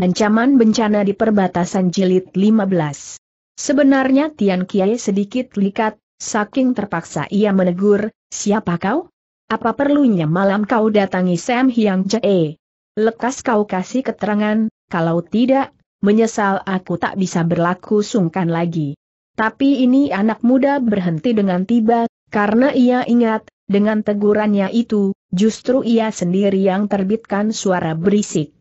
Ancaman bencana di perbatasan jilid 15. Sebenarnya Tian Kiai sedikit likat, saking terpaksa ia menegur, siapa kau? Apa perlunya malam kau datangi Sam Hyang Jae? Lekas kau kasih keterangan, kalau tidak, menyesal aku tak bisa berlaku sungkan lagi. Tapi ini anak muda berhenti dengan tiba, karena ia ingat, dengan tegurannya itu, justru ia sendiri yang terbitkan suara berisik.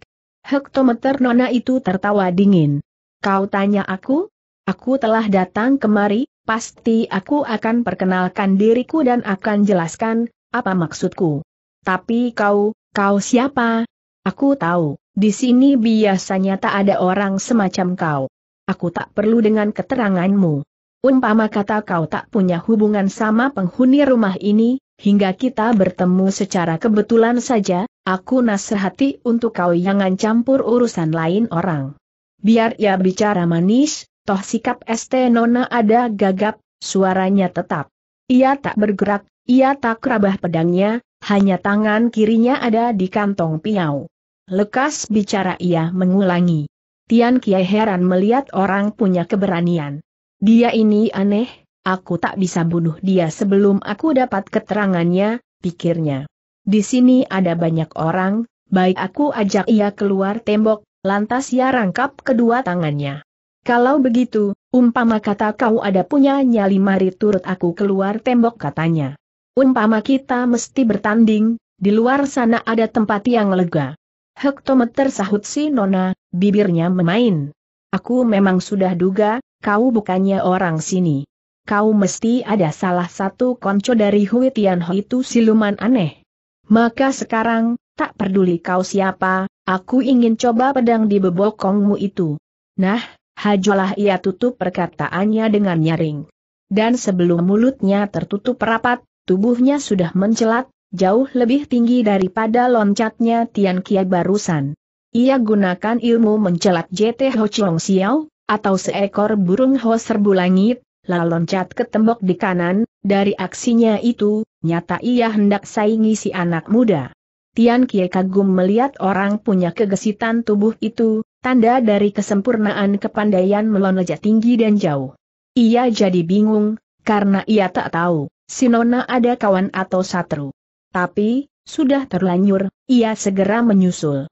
Hektometer Nona itu tertawa dingin. Kau tanya aku? Aku telah datang kemari, pasti aku akan perkenalkan diriku dan akan jelaskan, apa maksudku. Tapi kau, kau siapa? Aku tahu, di sini biasanya tak ada orang semacam kau. Aku tak perlu dengan keteranganmu. Umpama kata kau tak punya hubungan sama penghuni rumah ini, hingga kita bertemu secara kebetulan saja, Aku nasihati untuk kau jangan campur urusan lain orang. Biar ia bicara manis, toh sikap ST Nona ada gagap, suaranya tetap. Ia tak bergerak, ia tak kerabah pedangnya, hanya tangan kirinya ada di kantong piau. Lekas bicara ia mengulangi. Tian Kiai heran melihat orang punya keberanian. Dia ini aneh, aku tak bisa bunuh dia sebelum aku dapat keterangannya, pikirnya. Di sini ada banyak orang, baik aku ajak ia keluar tembok, lantas ia rangkap kedua tangannya. Kalau begitu, umpama kata kau ada punya nyali mari turut aku keluar tembok katanya. Umpama kita mesti bertanding, di luar sana ada tempat yang lega. Hektometer sahut si Nona, bibirnya memain. Aku memang sudah duga, kau bukannya orang sini. Kau mesti ada salah satu konco dari Hui Tianho itu siluman aneh. Maka sekarang, tak peduli kau siapa, aku ingin coba pedang di bebokongmu itu. Nah, hajulah ia tutup perkataannya dengan nyaring. Dan sebelum mulutnya tertutup rapat, tubuhnya sudah mencelat, jauh lebih tinggi daripada loncatnya Tian Kia barusan. Ia gunakan ilmu mencelat JT Ho Chong Xiao, atau seekor burung ho serbu langit, lalu loncat ke tembok di kanan, dari aksinya itu, nyata ia hendak saingi si anak muda. Tian Kie kagum melihat orang punya kegesitan tubuh itu, tanda dari kesempurnaan kepandaian melonjak tinggi dan jauh. Ia jadi bingung, karena ia tak tahu, si Nona ada kawan atau satru. Tapi, sudah terlanjur, ia segera menyusul.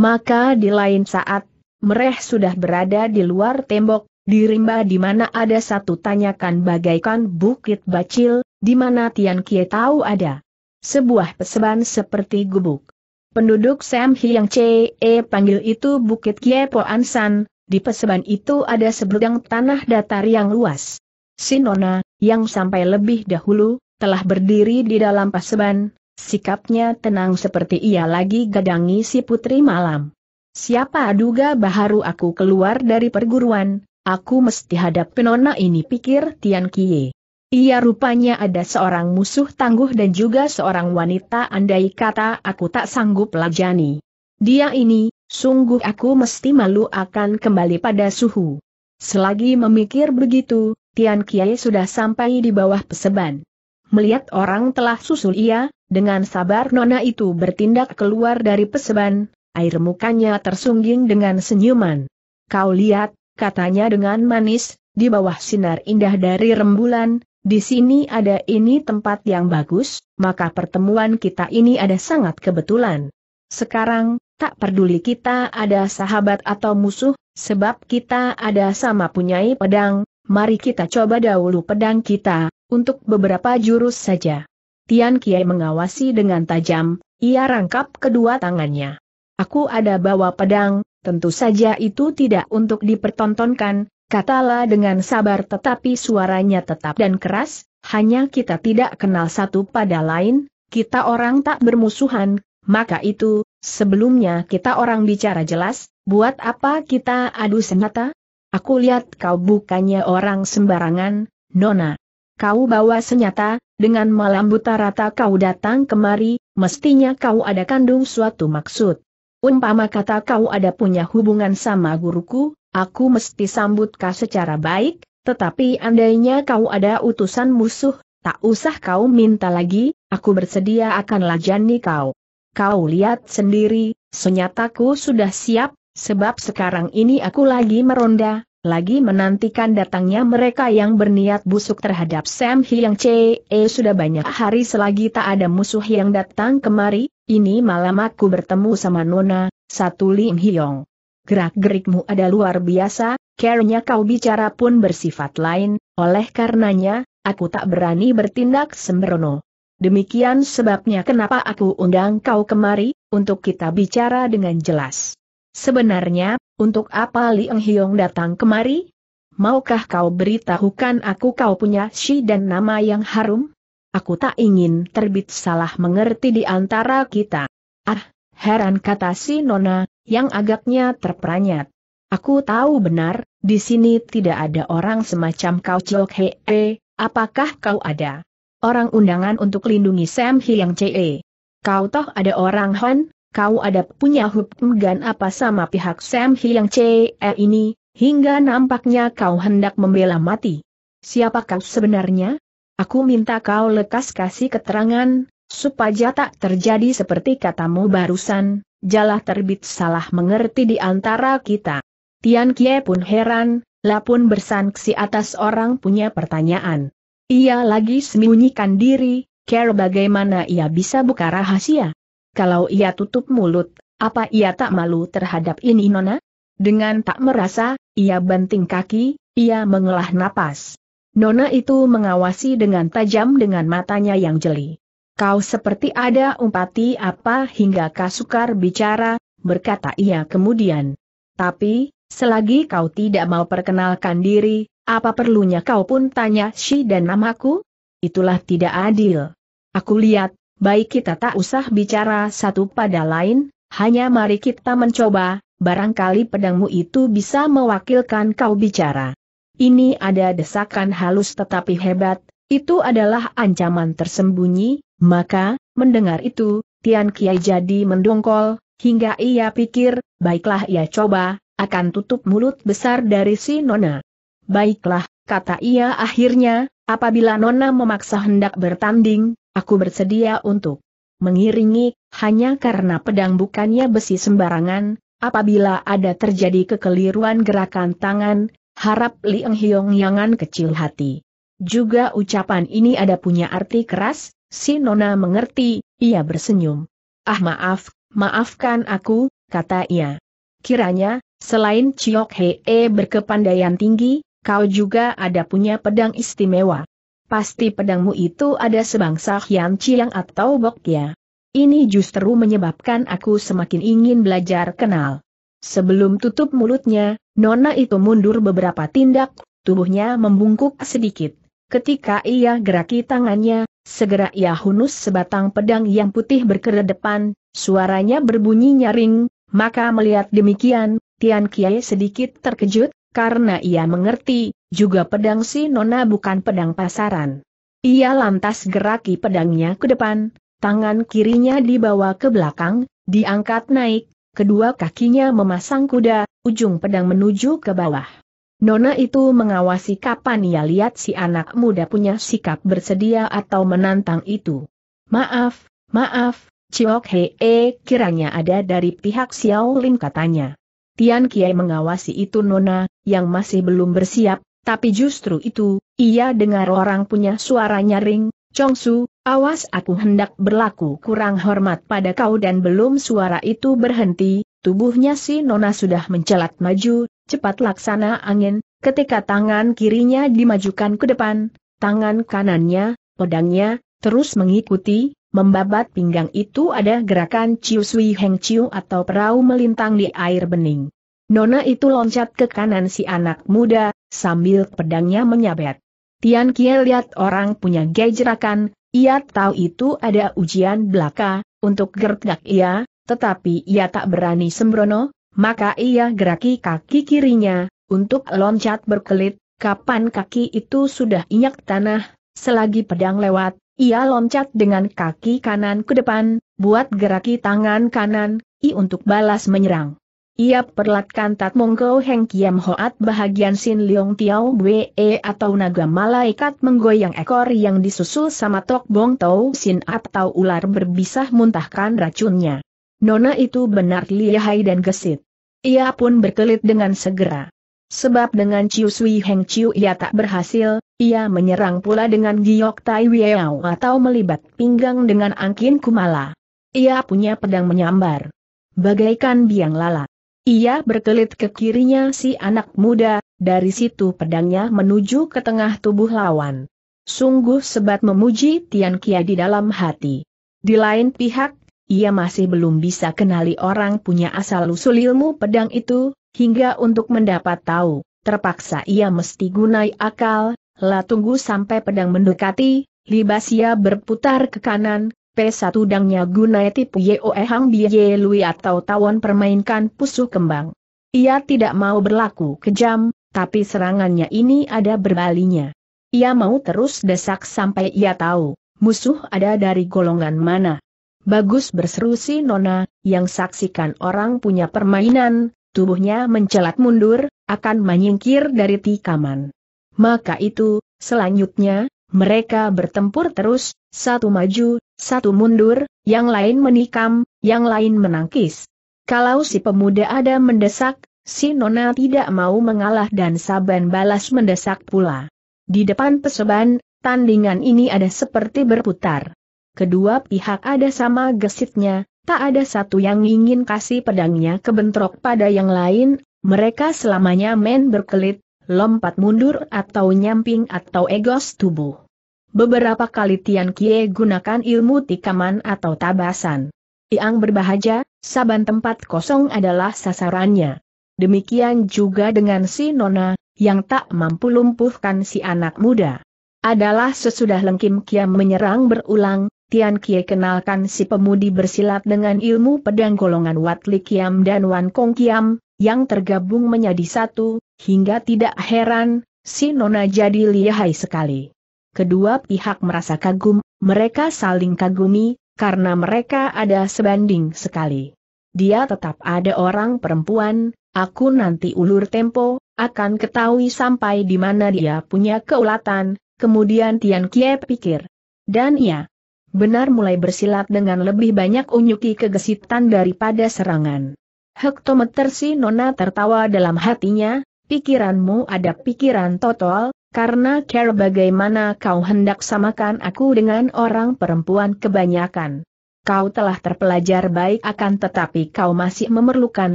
Maka di lain saat, mereh sudah berada di luar tembok, di rimba di mana ada satu tanyakan bagaikan bukit bacil, di mana Tian Kie tahu ada sebuah peseban seperti gubuk. Penduduk Sam Hiang Che panggil itu Bukit Kie Po Ansan, di peseban itu ada seberang tanah datar yang luas. Sinona, yang sampai lebih dahulu, telah berdiri di dalam peseban, sikapnya tenang seperti ia lagi gadangi si putri malam. Siapa aduga baharu aku keluar dari perguruan, aku mesti hadap penona ini pikir Tian Kie. Ia rupanya ada seorang musuh tangguh dan juga seorang wanita andai kata aku tak sanggup lajani. Dia ini, sungguh aku mesti malu akan kembali pada suhu. Selagi memikir begitu, Tian Kiai sudah sampai di bawah peseban. Melihat orang telah susul ia, dengan sabar nona itu bertindak keluar dari peseban, air mukanya tersungging dengan senyuman. Kau lihat, katanya dengan manis, di bawah sinar indah dari rembulan, di sini ada ini tempat yang bagus, maka pertemuan kita ini ada sangat kebetulan. Sekarang, tak peduli kita ada sahabat atau musuh, sebab kita ada sama punyai pedang, mari kita coba dahulu pedang kita, untuk beberapa jurus saja. Tian Kiai mengawasi dengan tajam, ia rangkap kedua tangannya. Aku ada bawa pedang, tentu saja itu tidak untuk dipertontonkan, Katala dengan sabar tetapi suaranya tetap dan keras, hanya kita tidak kenal satu pada lain, kita orang tak bermusuhan, maka itu, sebelumnya kita orang bicara jelas, buat apa kita adu senjata? Aku lihat kau bukannya orang sembarangan, Nona. Kau bawa senjata, dengan malam buta rata kau datang kemari, mestinya kau ada kandung suatu maksud. Umpama kata kau ada punya hubungan sama guruku, aku mesti sambut kau secara baik, tetapi andainya kau ada utusan musuh, tak usah kau minta lagi, aku bersedia akan lajani kau. Kau lihat sendiri, senyataku sudah siap, sebab sekarang ini aku lagi meronda, lagi menantikan datangnya mereka yang berniat busuk terhadap Sam Hyang Chee eh, sudah banyak hari selagi tak ada musuh yang datang kemari, ini malam aku bertemu sama Nona, satu Lim Hyong gerak-gerikmu ada luar biasa, caranya kau bicara pun bersifat lain, oleh karenanya, aku tak berani bertindak sembrono. Demikian sebabnya kenapa aku undang kau kemari, untuk kita bicara dengan jelas. Sebenarnya, untuk apa Li Eng Hiong datang kemari? Maukah kau beritahukan aku kau punya si dan nama yang harum? Aku tak ingin terbit salah mengerti di antara kita. Ah, heran kata si Nona, yang agaknya terperanyat. Aku tahu benar, di sini tidak ada orang semacam kau Chok Hee, apakah kau ada? Orang undangan untuk lindungi Sam Hyang Chee. Kau toh ada orang Han, kau ada punya hubungan apa sama pihak Sam Hyang Chee ini, hingga nampaknya kau hendak membela mati. Siapa kau sebenarnya? Aku minta kau lekas kasih keterangan, supaya tak terjadi seperti katamu barusan, jalah terbit salah mengerti di antara kita. Tian Kie pun heran, lah pun bersanksi atas orang punya pertanyaan. Ia lagi sembunyikan diri, care bagaimana ia bisa buka rahasia. Kalau ia tutup mulut, apa ia tak malu terhadap ini Nona? Dengan tak merasa, ia banting kaki, ia mengelah napas. Nona itu mengawasi dengan tajam dengan matanya yang jeli kau seperti ada umpati apa hingga kau sukar bicara, berkata ia kemudian. Tapi, selagi kau tidak mau perkenalkan diri, apa perlunya kau pun tanya si dan namaku? Itulah tidak adil. Aku lihat, baik kita tak usah bicara satu pada lain, hanya mari kita mencoba, barangkali pedangmu itu bisa mewakilkan kau bicara. Ini ada desakan halus tetapi hebat, itu adalah ancaman tersembunyi, maka, mendengar itu, Tian Kiai jadi mendongkol, hingga ia pikir, baiklah ia coba, akan tutup mulut besar dari si Nona. Baiklah, kata ia akhirnya, apabila Nona memaksa hendak bertanding, aku bersedia untuk mengiringi, hanya karena pedang bukannya besi sembarangan, apabila ada terjadi kekeliruan gerakan tangan, harap Liang Hiong jangan kecil hati. Juga ucapan ini ada punya arti keras, si Nona mengerti, ia bersenyum. Ah maaf, maafkan aku, kata ia. Kiranya, selain Chiok Hee berkepandaian tinggi, kau juga ada punya pedang istimewa. Pasti pedangmu itu ada sebangsa Hian Chiang atau Bokya. Ini justru menyebabkan aku semakin ingin belajar kenal. Sebelum tutup mulutnya, Nona itu mundur beberapa tindak, tubuhnya membungkuk sedikit. Ketika ia geraki tangannya, segera ia hunus sebatang pedang yang putih berkeredepan, suaranya berbunyi nyaring, maka melihat demikian, Tian Kiai sedikit terkejut, karena ia mengerti, juga pedang si Nona bukan pedang pasaran. Ia lantas geraki pedangnya ke depan, tangan kirinya dibawa ke belakang, diangkat naik, kedua kakinya memasang kuda, ujung pedang menuju ke bawah. Nona itu mengawasi kapan ia lihat si anak muda punya sikap bersedia atau menantang itu. Maaf, maaf, Ciok Hee eh, kiranya ada dari pihak Xiao Lin katanya. Tian Kiai mengawasi itu Nona, yang masih belum bersiap, tapi justru itu, ia dengar orang punya suara nyaring, Su, awas aku hendak berlaku kurang hormat pada kau dan belum suara itu berhenti, tubuhnya si Nona sudah mencelat maju, cepat laksana angin, ketika tangan kirinya dimajukan ke depan, tangan kanannya, pedangnya, terus mengikuti, membabat pinggang itu ada gerakan Chiu Sui Heng Ciu atau perahu melintang di air bening. Nona itu loncat ke kanan si anak muda, sambil pedangnya menyabet. Tian Kie lihat orang punya gejerakan, ia tahu itu ada ujian belaka, untuk gertak ia, tetapi ia tak berani sembrono, maka ia geraki kaki kirinya, untuk loncat berkelit, kapan kaki itu sudah inyak tanah, selagi pedang lewat, ia loncat dengan kaki kanan ke depan, buat geraki tangan kanan, i untuk balas menyerang. Ia perlatkan Tat Mongko Heng Kiam Hoat bahagian Sin Leong Tiao Bwe e atau naga malaikat menggoyang ekor yang disusul sama Tok Bong Tau Sin atau ular berbisah muntahkan racunnya. Nona itu benar lihai dan gesit. Ia pun berkelit dengan segera. Sebab dengan Chiu Sui Heng Chiu ia tak berhasil, ia menyerang pula dengan Giok Tai Wiao atau melibat pinggang dengan Angkin Kumala. Ia punya pedang menyambar. Bagaikan biang lala. Ia berkelit ke kirinya si anak muda, dari situ pedangnya menuju ke tengah tubuh lawan. Sungguh sebat memuji Tian Kia di dalam hati. Di lain pihak, ia masih belum bisa kenali orang punya asal-usul ilmu pedang itu, hingga untuk mendapat tahu, terpaksa ia mesti gunai akal, lah tunggu sampai pedang mendekati, Libasia berputar ke kanan, P1 dangnya gunai tipu Yoe Hang Biye Lui atau tawon permainkan pusuh kembang. Ia tidak mau berlaku kejam, tapi serangannya ini ada berbalinya. Ia mau terus desak sampai ia tahu, musuh ada dari golongan mana. Bagus berseru si Nona, yang saksikan orang punya permainan, tubuhnya mencelat mundur, akan menyingkir dari tikaman. Maka itu, selanjutnya, mereka bertempur terus, satu maju, satu mundur, yang lain menikam, yang lain menangkis. Kalau si pemuda ada mendesak, si Nona tidak mau mengalah dan Saban balas mendesak pula. Di depan peseban, tandingan ini ada seperti berputar kedua pihak ada sama gesitnya, tak ada satu yang ingin kasih pedangnya ke bentrok pada yang lain, mereka selamanya main berkelit, lompat mundur atau nyamping atau egos tubuh. Beberapa kali Tian Kie gunakan ilmu tikaman atau tabasan. Iang berbahaja, saban tempat kosong adalah sasarannya. Demikian juga dengan si Nona, yang tak mampu lumpuhkan si anak muda. Adalah sesudah Lengkim Kiam menyerang berulang, Tian Kie kenalkan si pemudi bersilat dengan ilmu pedang golongan Wat Li Kiam dan Wan Kong Kiam, yang tergabung menjadi satu, hingga tidak heran, si Nona jadi lihai sekali. Kedua pihak merasa kagum, mereka saling kagumi, karena mereka ada sebanding sekali. Dia tetap ada orang perempuan, aku nanti ulur tempo, akan ketahui sampai di mana dia punya keulatan, kemudian Tian Kie pikir. Dan ya, benar mulai bersilat dengan lebih banyak unyuki kegesitan daripada serangan. Hektometer si Nona tertawa dalam hatinya, pikiranmu ada pikiran total, karena care bagaimana kau hendak samakan aku dengan orang perempuan kebanyakan. Kau telah terpelajar baik akan tetapi kau masih memerlukan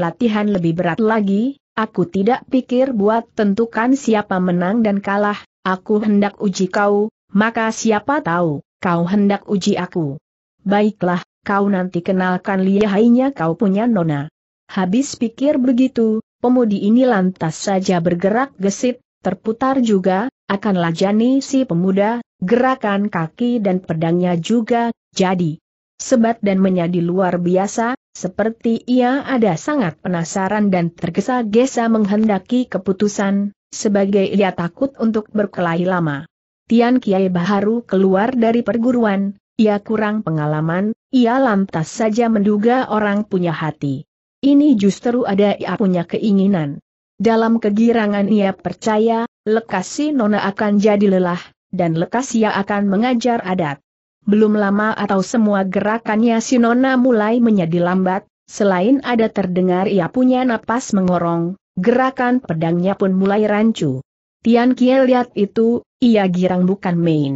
latihan lebih berat lagi, aku tidak pikir buat tentukan siapa menang dan kalah, aku hendak uji kau, maka siapa tahu kau hendak uji aku. Baiklah, kau nanti kenalkan lihainya kau punya nona. Habis pikir begitu, pemudi ini lantas saja bergerak gesit, terputar juga, akan lajani si pemuda, gerakan kaki dan pedangnya juga, jadi sebat dan menyadi luar biasa, seperti ia ada sangat penasaran dan tergesa-gesa menghendaki keputusan, sebagai ia takut untuk berkelahi lama. Tian Kiai Baharu keluar dari perguruan, ia kurang pengalaman, ia lantas saja menduga orang punya hati. Ini justru ada ia punya keinginan. Dalam kegirangan ia percaya, lekas si nona akan jadi lelah, dan lekas ia akan mengajar adat. Belum lama atau semua gerakannya si nona mulai menjadi lambat, selain ada terdengar ia punya napas mengorong, gerakan pedangnya pun mulai rancu. Tian Kie lihat itu, ia girang bukan main.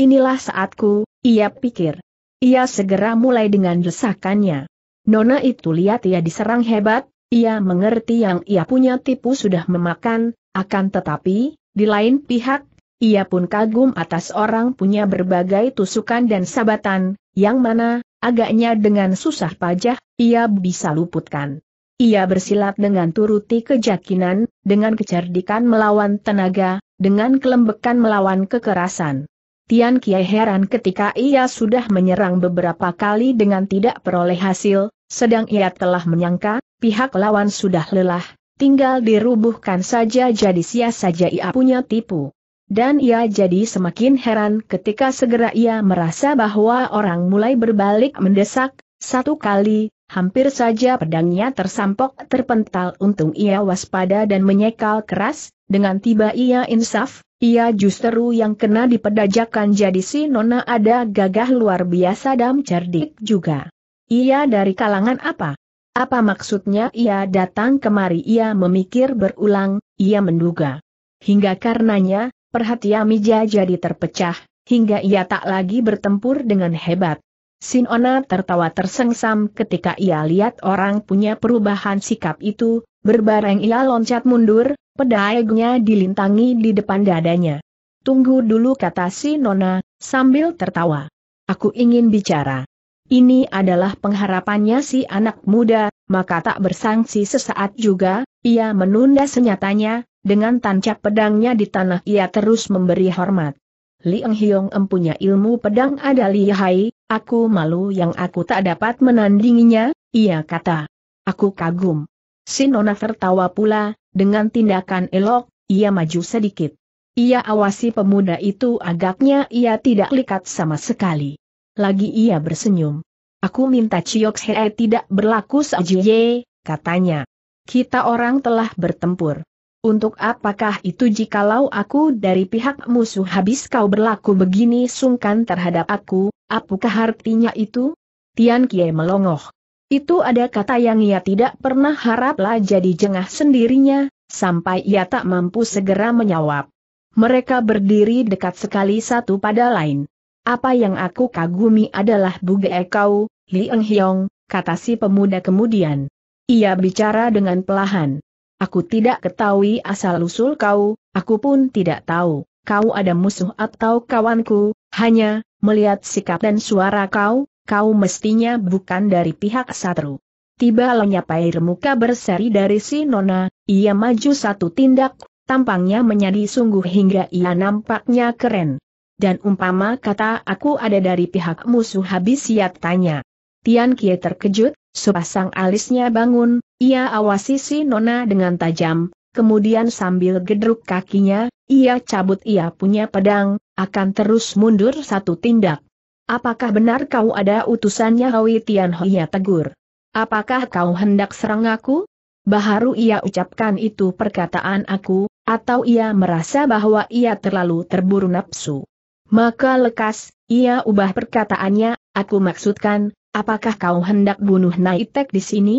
Inilah saatku, ia pikir. Ia segera mulai dengan desakannya. Nona itu lihat ia diserang hebat, ia mengerti yang ia punya tipu sudah memakan, akan tetapi, di lain pihak, ia pun kagum atas orang punya berbagai tusukan dan sabatan, yang mana, agaknya dengan susah pajah, ia bisa luputkan. Ia bersilat dengan turuti kejakinan, dengan kecerdikan melawan tenaga, dengan kelembekan melawan kekerasan. Tian Kiai heran ketika ia sudah menyerang beberapa kali dengan tidak peroleh hasil, sedang ia telah menyangka, pihak lawan sudah lelah, tinggal dirubuhkan saja jadi sia saja ia punya tipu. Dan ia jadi semakin heran ketika segera ia merasa bahwa orang mulai berbalik mendesak, satu kali, Hampir saja pedangnya tersampok terpental untung ia waspada dan menyekal keras, dengan tiba ia insaf, ia justru yang kena dipedajakan jadi si Nona ada gagah luar biasa dan cerdik juga. Ia dari kalangan apa? Apa maksudnya ia datang kemari ia memikir berulang, ia menduga. Hingga karenanya, perhatian Mija jadi terpecah, hingga ia tak lagi bertempur dengan hebat. Sinona tertawa tersengsam ketika ia lihat orang punya perubahan sikap itu, berbareng ia loncat mundur, pedaegnya dilintangi di depan dadanya. Tunggu dulu kata si Nona, sambil tertawa. Aku ingin bicara. Ini adalah pengharapannya si anak muda, maka tak bersangsi sesaat juga, ia menunda senyatanya, dengan tancap pedangnya di tanah ia terus memberi hormat. Liang Hiong empunya ilmu pedang ada lihai, aku malu yang aku tak dapat menandinginya, ia kata. Aku kagum. Sinona tertawa pula, dengan tindakan elok, ia maju sedikit. Ia awasi pemuda itu agaknya ia tidak likat sama sekali. Lagi ia bersenyum. Aku minta Ciox Hei tidak berlaku sajiye, katanya. Kita orang telah bertempur. Untuk apakah itu jikalau aku dari pihak musuh habis kau berlaku begini sungkan terhadap aku, apakah artinya itu? Tian Kie melongoh. Itu ada kata yang ia tidak pernah haraplah jadi jengah sendirinya, sampai ia tak mampu segera menjawab. Mereka berdiri dekat sekali satu pada lain. Apa yang aku kagumi adalah buge kau, Li Eng Hiong, kata si pemuda kemudian. Ia bicara dengan pelahan. Aku tidak ketahui asal-usul kau, aku pun tidak tahu, kau ada musuh atau kawanku, hanya, melihat sikap dan suara kau, kau mestinya bukan dari pihak satru. Tiba air muka berseri dari si Nona, ia maju satu tindak, tampangnya menjadi sungguh hingga ia nampaknya keren. Dan umpama kata aku ada dari pihak musuh habis ia tanya. Tian Kie terkejut, sepasang alisnya bangun, ia awasi si Nona dengan tajam, kemudian sambil gedruk kakinya, ia cabut ia punya pedang, akan terus mundur satu tindak. Apakah benar kau ada utusannya Hawi Tian Ia tegur? Apakah kau hendak serang aku? Baharu ia ucapkan itu perkataan aku, atau ia merasa bahwa ia terlalu terburu nafsu. Maka lekas, ia ubah perkataannya, aku maksudkan, apakah kau hendak bunuh Naitek di sini?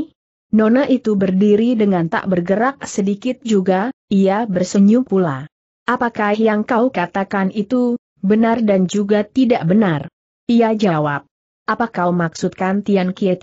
Nona itu berdiri dengan tak bergerak sedikit juga, ia bersenyum pula. Apakah yang kau katakan itu, benar dan juga tidak benar? Ia jawab. Apa kau maksudkan Tian Kie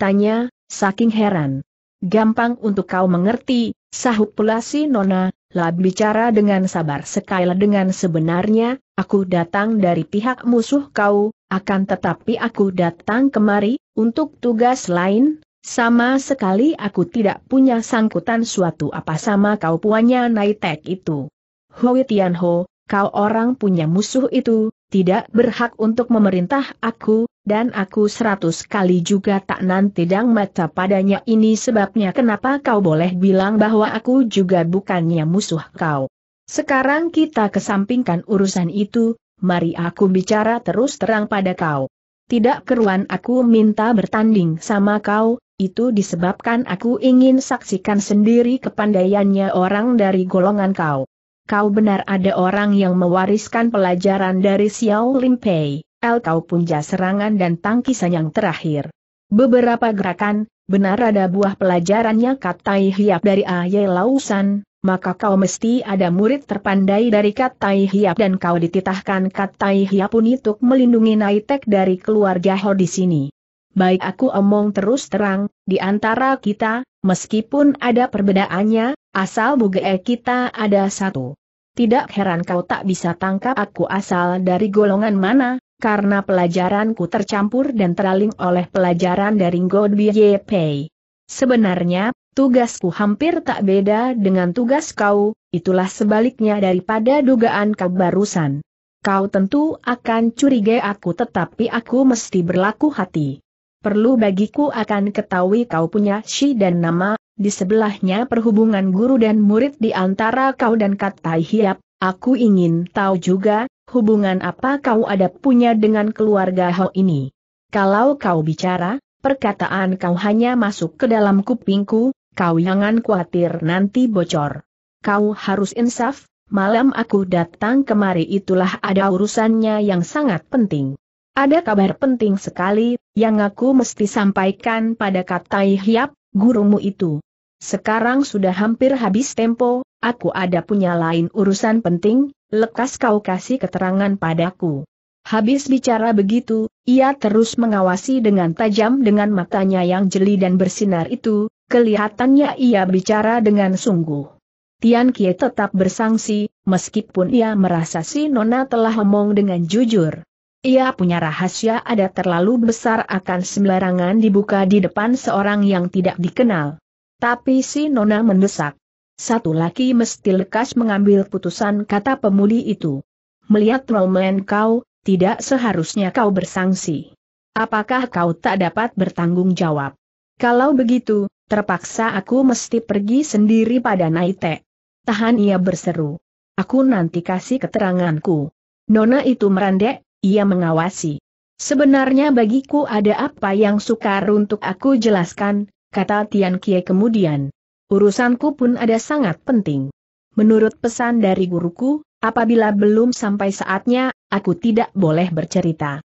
saking heran. Gampang untuk kau mengerti, sahut pula si Nona, Lab bicara dengan sabar sekali dengan sebenarnya, aku datang dari pihak musuh kau, akan tetapi aku datang kemari, untuk tugas lain, sama sekali aku tidak punya sangkutan suatu apa sama kau puannya Naitek itu. Hui Tianho, kau orang punya musuh itu, tidak berhak untuk memerintah aku, dan aku seratus kali juga tak nanti nantidang mata padanya ini sebabnya kenapa kau boleh bilang bahwa aku juga bukannya musuh kau. Sekarang kita kesampingkan urusan itu, mari aku bicara terus terang pada kau. Tidak keruan aku minta bertanding sama kau, itu disebabkan aku ingin saksikan sendiri kepandaiannya orang dari golongan kau. Kau benar ada orang yang mewariskan pelajaran dari Xiao Limpei. El kau punja serangan dan tangkisan yang terakhir. Beberapa gerakan, benar ada buah pelajarannya katai hiap dari Aye Lausan, maka kau mesti ada murid terpandai dari katai hiap dan kau dititahkan katai hiap pun untuk melindungi Naitek dari keluarga Ho di sini baik aku omong terus terang, di antara kita, meskipun ada perbedaannya, asal bugee kita ada satu. Tidak heran kau tak bisa tangkap aku asal dari golongan mana, karena pelajaranku tercampur dan teraling oleh pelajaran dari God Pei. Sebenarnya, tugasku hampir tak beda dengan tugas kau, itulah sebaliknya daripada dugaan kau barusan. Kau tentu akan curiga aku tetapi aku mesti berlaku hati perlu bagiku akan ketahui kau punya si dan nama, di sebelahnya perhubungan guru dan murid di antara kau dan Katai Hiap, aku ingin tahu juga, hubungan apa kau ada punya dengan keluarga Ho ini. Kalau kau bicara, perkataan kau hanya masuk ke dalam kupingku, kau jangan khawatir nanti bocor. Kau harus insaf, malam aku datang kemari itulah ada urusannya yang sangat penting. Ada kabar penting sekali, yang aku mesti sampaikan pada Katai Hiap, gurumu itu. Sekarang sudah hampir habis tempo, aku ada punya lain urusan penting, lekas kau kasih keterangan padaku. Habis bicara begitu, ia terus mengawasi dengan tajam dengan matanya yang jeli dan bersinar itu, kelihatannya ia bicara dengan sungguh. Tian Kie tetap bersangsi, meskipun ia merasa si Nona telah omong dengan jujur. Ia punya rahasia ada terlalu besar akan sembarangan dibuka di depan seorang yang tidak dikenal. Tapi si Nona mendesak. Satu laki mesti lekas mengambil putusan kata pemuli itu. Melihat Roman kau, tidak seharusnya kau bersangsi. Apakah kau tak dapat bertanggung jawab? Kalau begitu, terpaksa aku mesti pergi sendiri pada Naite. Tahan ia berseru. Aku nanti kasih keteranganku. Nona itu merendah. Ia mengawasi. Sebenarnya bagiku ada apa yang sukar untuk aku jelaskan, kata Tian Kie kemudian. Urusanku pun ada sangat penting. Menurut pesan dari guruku, apabila belum sampai saatnya, aku tidak boleh bercerita.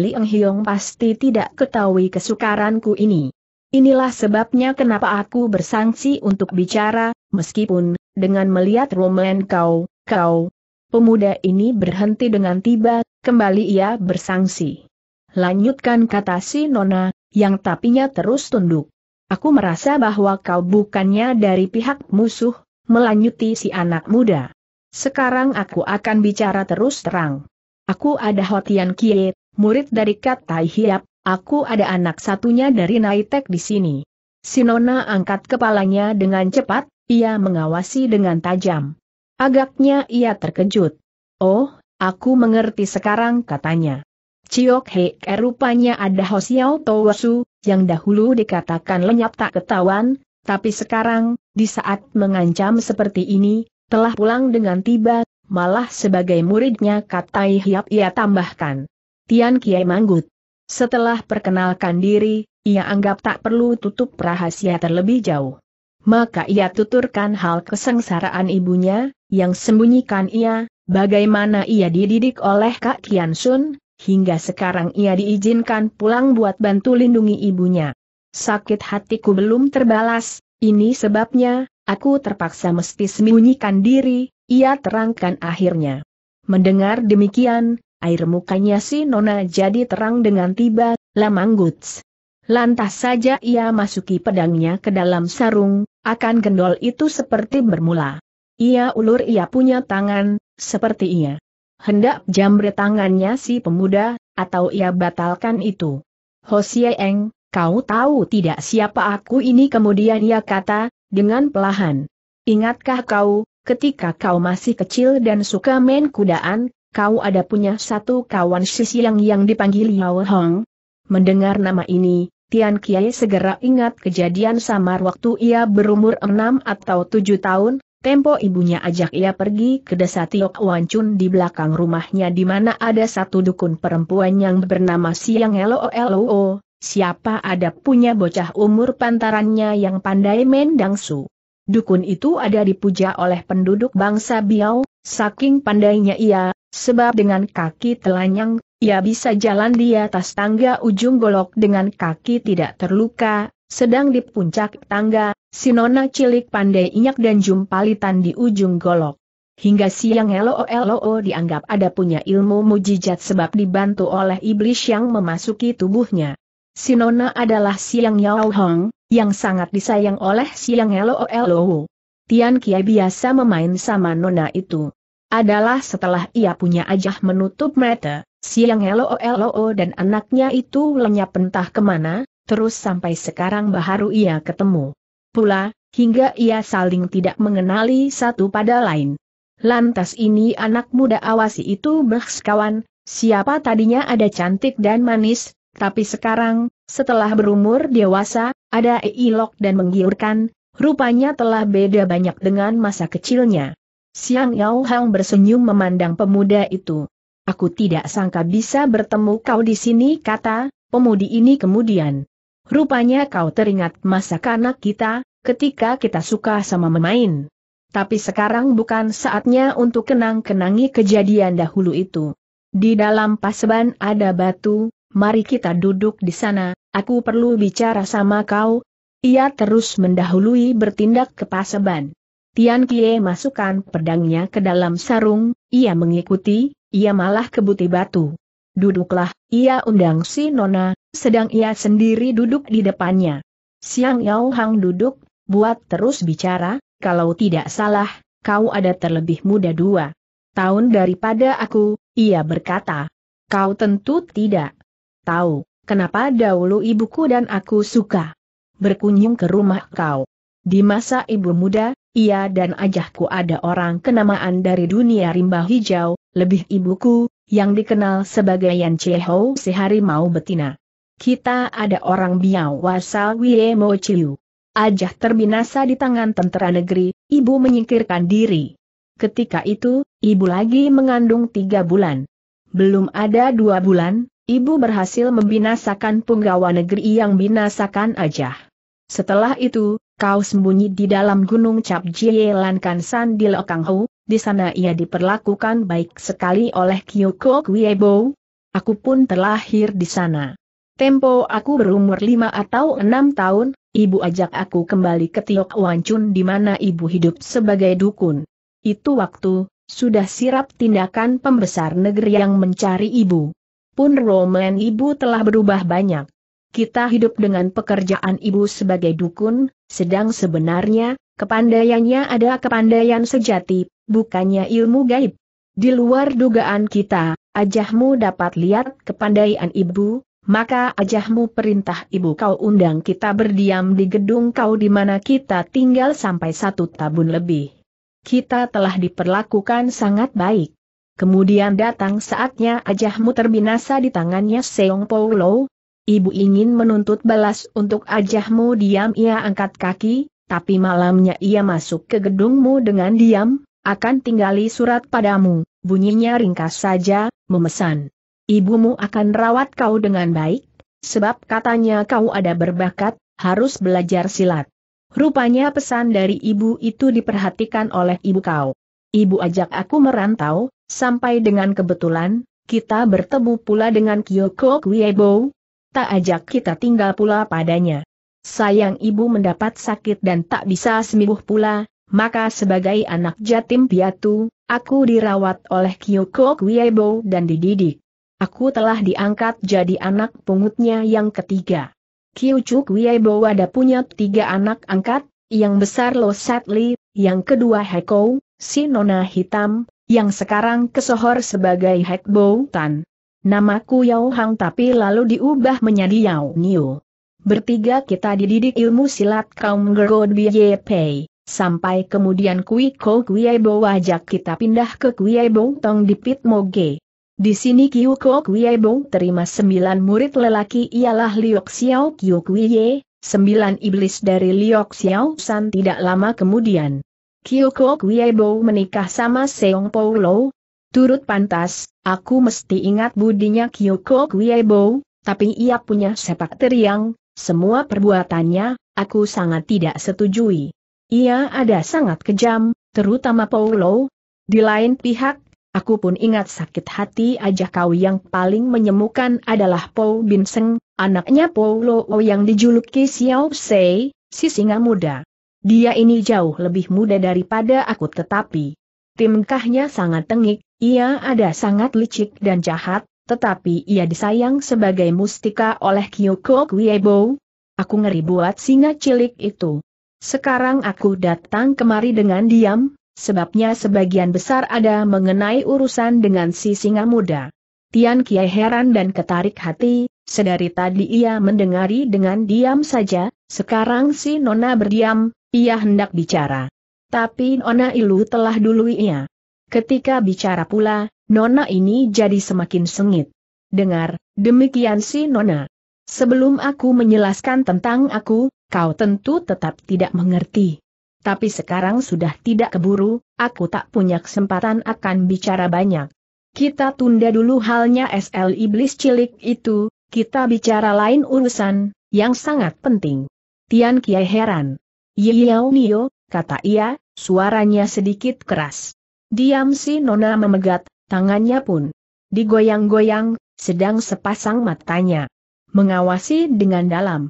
Liang Hiong pasti tidak ketahui kesukaranku ini. Inilah sebabnya kenapa aku bersangsi untuk bicara, meskipun, dengan melihat Roman kau, kau. Pemuda ini berhenti dengan tiba Kembali ia bersangsi. Lanjutkan kata si Nona, yang tapinya terus tunduk. Aku merasa bahwa kau bukannya dari pihak musuh, melanjuti si anak muda. Sekarang aku akan bicara terus terang. Aku ada Hotian Kie, murid dari Kat Tai Hiap, aku ada anak satunya dari Naitek di sini. Si nona angkat kepalanya dengan cepat, ia mengawasi dengan tajam. Agaknya ia terkejut. Oh, Aku mengerti sekarang katanya. Ciok Hek rupanya ada Hosiao Towosu, yang dahulu dikatakan lenyap tak ketahuan, tapi sekarang, di saat mengancam seperti ini, telah pulang dengan tiba, malah sebagai muridnya Katai Hiap ia tambahkan. Tian Kiai Manggut. Setelah perkenalkan diri, ia anggap tak perlu tutup rahasia terlebih jauh. Maka ia tuturkan hal kesengsaraan ibunya, yang sembunyikan ia, Bagaimana ia dididik oleh Kak Kian Sun, hingga sekarang ia diizinkan pulang buat bantu lindungi ibunya. Sakit hatiku belum terbalas, ini sebabnya, aku terpaksa mesti sembunyikan diri, ia terangkan akhirnya. Mendengar demikian, air mukanya si Nona jadi terang dengan tiba, Lamangguts. Lantas saja ia masuki pedangnya ke dalam sarung, akan gendol itu seperti bermula. Ia ulur ia punya tangan, seperti ia. Hendak jamret tangannya si pemuda, atau ia batalkan itu. Hosie Eng, kau tahu tidak siapa aku ini kemudian ia kata, dengan pelahan. Ingatkah kau, ketika kau masih kecil dan suka main kudaan, kau ada punya satu kawan sisi yang yang dipanggil Yao Hong? Mendengar nama ini, Tian Kiai segera ingat kejadian samar waktu ia berumur enam atau tujuh tahun, Tempo ibunya ajak ia pergi ke desa Tiok Wan Chun di belakang rumahnya di mana ada satu dukun perempuan yang bernama Siang LOLOO, siapa ada punya bocah umur pantarannya yang pandai mendangsu? Dukun itu ada dipuja oleh penduduk bangsa Biau, saking pandainya ia, sebab dengan kaki telanjang ia bisa jalan di atas tangga ujung golok dengan kaki tidak terluka, sedang di puncak tangga, Sinona cilik pandai inyak dan jumpalitan di ujung golok. Hingga siang LOLOO dianggap ada punya ilmu mujijat sebab dibantu oleh iblis yang memasuki tubuhnya. Sinona adalah siang Yao Hong, yang sangat disayang oleh siang LOLOO. Tian Kia biasa memain sama Nona itu. Adalah setelah ia punya ajah menutup mata, siang LOLOO dan anaknya itu lenyap entah kemana, terus sampai sekarang baru ia ketemu. Pula, hingga ia saling tidak mengenali satu pada lain. Lantas ini anak muda awasi itu berskawan, siapa tadinya ada cantik dan manis, tapi sekarang, setelah berumur dewasa, ada eilok dan menggiurkan, rupanya telah beda banyak dengan masa kecilnya. Siang Yao Hang bersenyum memandang pemuda itu. Aku tidak sangka bisa bertemu kau di sini kata, pemudi ini kemudian. Rupanya kau teringat masa kanak kita, ketika kita suka sama memain. Tapi sekarang bukan saatnya untuk kenang-kenangi kejadian dahulu itu. Di dalam paseban ada batu, mari kita duduk di sana, aku perlu bicara sama kau. Ia terus mendahului bertindak ke paseban. Tian Kie masukkan pedangnya ke dalam sarung, ia mengikuti, ia malah kebuti batu. Duduklah, ia undang si Nona, sedang ia sendiri duduk di depannya. Siang Yao Hang duduk, buat terus bicara, kalau tidak salah, kau ada terlebih muda dua tahun daripada aku, ia berkata. Kau tentu tidak tahu, kenapa dahulu ibuku dan aku suka berkunjung ke rumah kau. Di masa ibu muda, ia dan ajahku ada orang kenamaan dari dunia rimba hijau, lebih ibuku, yang dikenal sebagai Yan Ho sehari mau betina kita ada orang biawa Wie Mo Chiu. Ajah terbinasa di tangan tentara negeri, ibu menyingkirkan diri. Ketika itu, ibu lagi mengandung tiga bulan. Belum ada dua bulan, ibu berhasil membinasakan punggawa negeri yang binasakan Ajah. Setelah itu, kau sembunyi di dalam gunung Cap Jie Lankan San di Lokang Hu, di sana ia diperlakukan baik sekali oleh Kyoko Kwiebo. Aku pun terlahir di sana. Tempo aku berumur lima atau enam tahun, ibu ajak aku kembali ke Tiok Wancun di mana ibu hidup sebagai dukun. Itu waktu, sudah sirap tindakan pembesar negeri yang mencari ibu. Pun Roman ibu telah berubah banyak. Kita hidup dengan pekerjaan ibu sebagai dukun, sedang sebenarnya, kepandaiannya ada kepandaian sejati, bukannya ilmu gaib. Di luar dugaan kita, ajahmu dapat lihat kepandaian ibu, maka ajahmu perintah ibu kau undang kita berdiam di gedung kau di mana kita tinggal sampai satu tahun lebih. Kita telah diperlakukan sangat baik. Kemudian datang saatnya ajahmu terbinasa di tangannya Seong Paulo. Ibu ingin menuntut balas untuk ajahmu diam ia angkat kaki, tapi malamnya ia masuk ke gedungmu dengan diam, akan tinggali surat padamu, bunyinya ringkas saja, memesan ibumu akan rawat kau dengan baik, sebab katanya kau ada berbakat, harus belajar silat. Rupanya pesan dari ibu itu diperhatikan oleh ibu kau. Ibu ajak aku merantau, sampai dengan kebetulan, kita bertemu pula dengan Kyoko Kuebo. Tak ajak kita tinggal pula padanya. Sayang ibu mendapat sakit dan tak bisa sembuh pula, maka sebagai anak jatim piatu, aku dirawat oleh Kyoko Kuebo dan dididik. Aku telah diangkat jadi anak pungutnya yang ketiga. Kiucuk Wiebo ada punya tiga anak angkat, yang besar Lo Li, yang kedua Hekou, si Nona Hitam, yang sekarang kesohor sebagai Hekbou Tan. Namaku Yao Hang tapi lalu diubah menjadi Yao Niu. Bertiga kita dididik ilmu silat kaum Gerod Pei. Sampai kemudian Kui Kui Bo wajak kita pindah ke Bo Tong di Pit Moge. Di sini Kyuko Bong terima sembilan murid lelaki ialah Liok Xiao Kyukuye, sembilan iblis dari Liok Xiao San tidak lama kemudian. Kyuko Bong menikah sama Seong Paulo. Turut pantas, aku mesti ingat budinya Kyuko Bong, tapi ia punya sepak teriang, semua perbuatannya, aku sangat tidak setujui. Ia ada sangat kejam, terutama Paulo. Di lain pihak, Aku pun ingat sakit hati aja kau yang paling menyemukan adalah Po Bin Seng, anaknya Po Lo yang dijuluki Xiao Sei, si singa muda. Dia ini jauh lebih muda daripada aku tetapi timkahnya sangat tengik, ia ada sangat licik dan jahat, tetapi ia disayang sebagai mustika oleh Kyoko Kuiebo. Aku ngeri buat singa cilik itu. Sekarang aku datang kemari dengan diam, sebabnya sebagian besar ada mengenai urusan dengan si singa muda. Tian Kiai heran dan ketarik hati, sedari tadi ia mendengari dengan diam saja, sekarang si Nona berdiam, ia hendak bicara. Tapi Nona Ilu telah dulu ia. Ketika bicara pula, Nona ini jadi semakin sengit. Dengar, demikian si Nona. Sebelum aku menjelaskan tentang aku, kau tentu tetap tidak mengerti. Tapi sekarang sudah tidak keburu, aku tak punya kesempatan akan bicara banyak. Kita tunda dulu halnya SL Iblis cilik itu, kita bicara lain urusan, yang sangat penting. Tian Kiai heran. Yiyao Nio, kata ia, suaranya sedikit keras. Diam si Nona memegat, tangannya pun digoyang-goyang, sedang sepasang matanya mengawasi dengan dalam.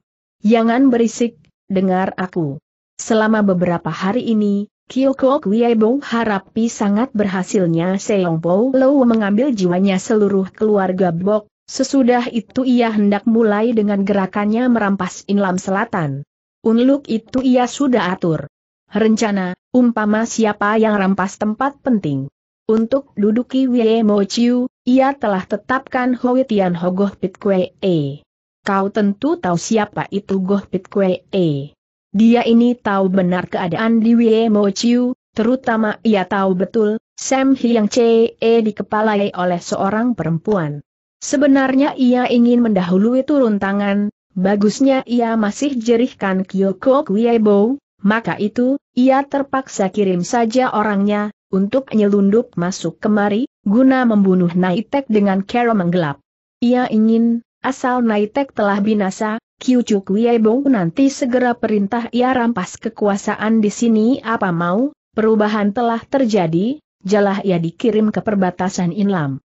Jangan berisik, dengar aku. Selama beberapa hari ini, Kyoko Kuiebong harapi sangat berhasilnya Seong Po Lou mengambil jiwanya seluruh keluarga Bok, sesudah itu ia hendak mulai dengan gerakannya merampas Inlam Selatan. Unluk itu ia sudah atur. Rencana, umpama siapa yang rampas tempat penting. Untuk duduki Wie Mo Chiu, ia telah tetapkan Hoi Tian Ho Goh Pit Kwe e. Kau tentu tahu siapa itu Goh Pit Kwe e. Dia ini tahu benar keadaan di Wie Mo Chiu, terutama ia tahu betul, Sam Hyang Chee dikepalai oleh seorang perempuan. Sebenarnya ia ingin mendahului turun tangan, bagusnya ia masih jerihkan Kyoko Kuiebo, maka itu, ia terpaksa kirim saja orangnya, untuk nyelundup masuk kemari, guna membunuh Naitek dengan cara menggelap. Ia ingin, asal Naitek telah binasa, Kyucu Bong nanti segera perintah ia rampas kekuasaan di sini apa mau, perubahan telah terjadi, jalah ia dikirim ke perbatasan Inlam.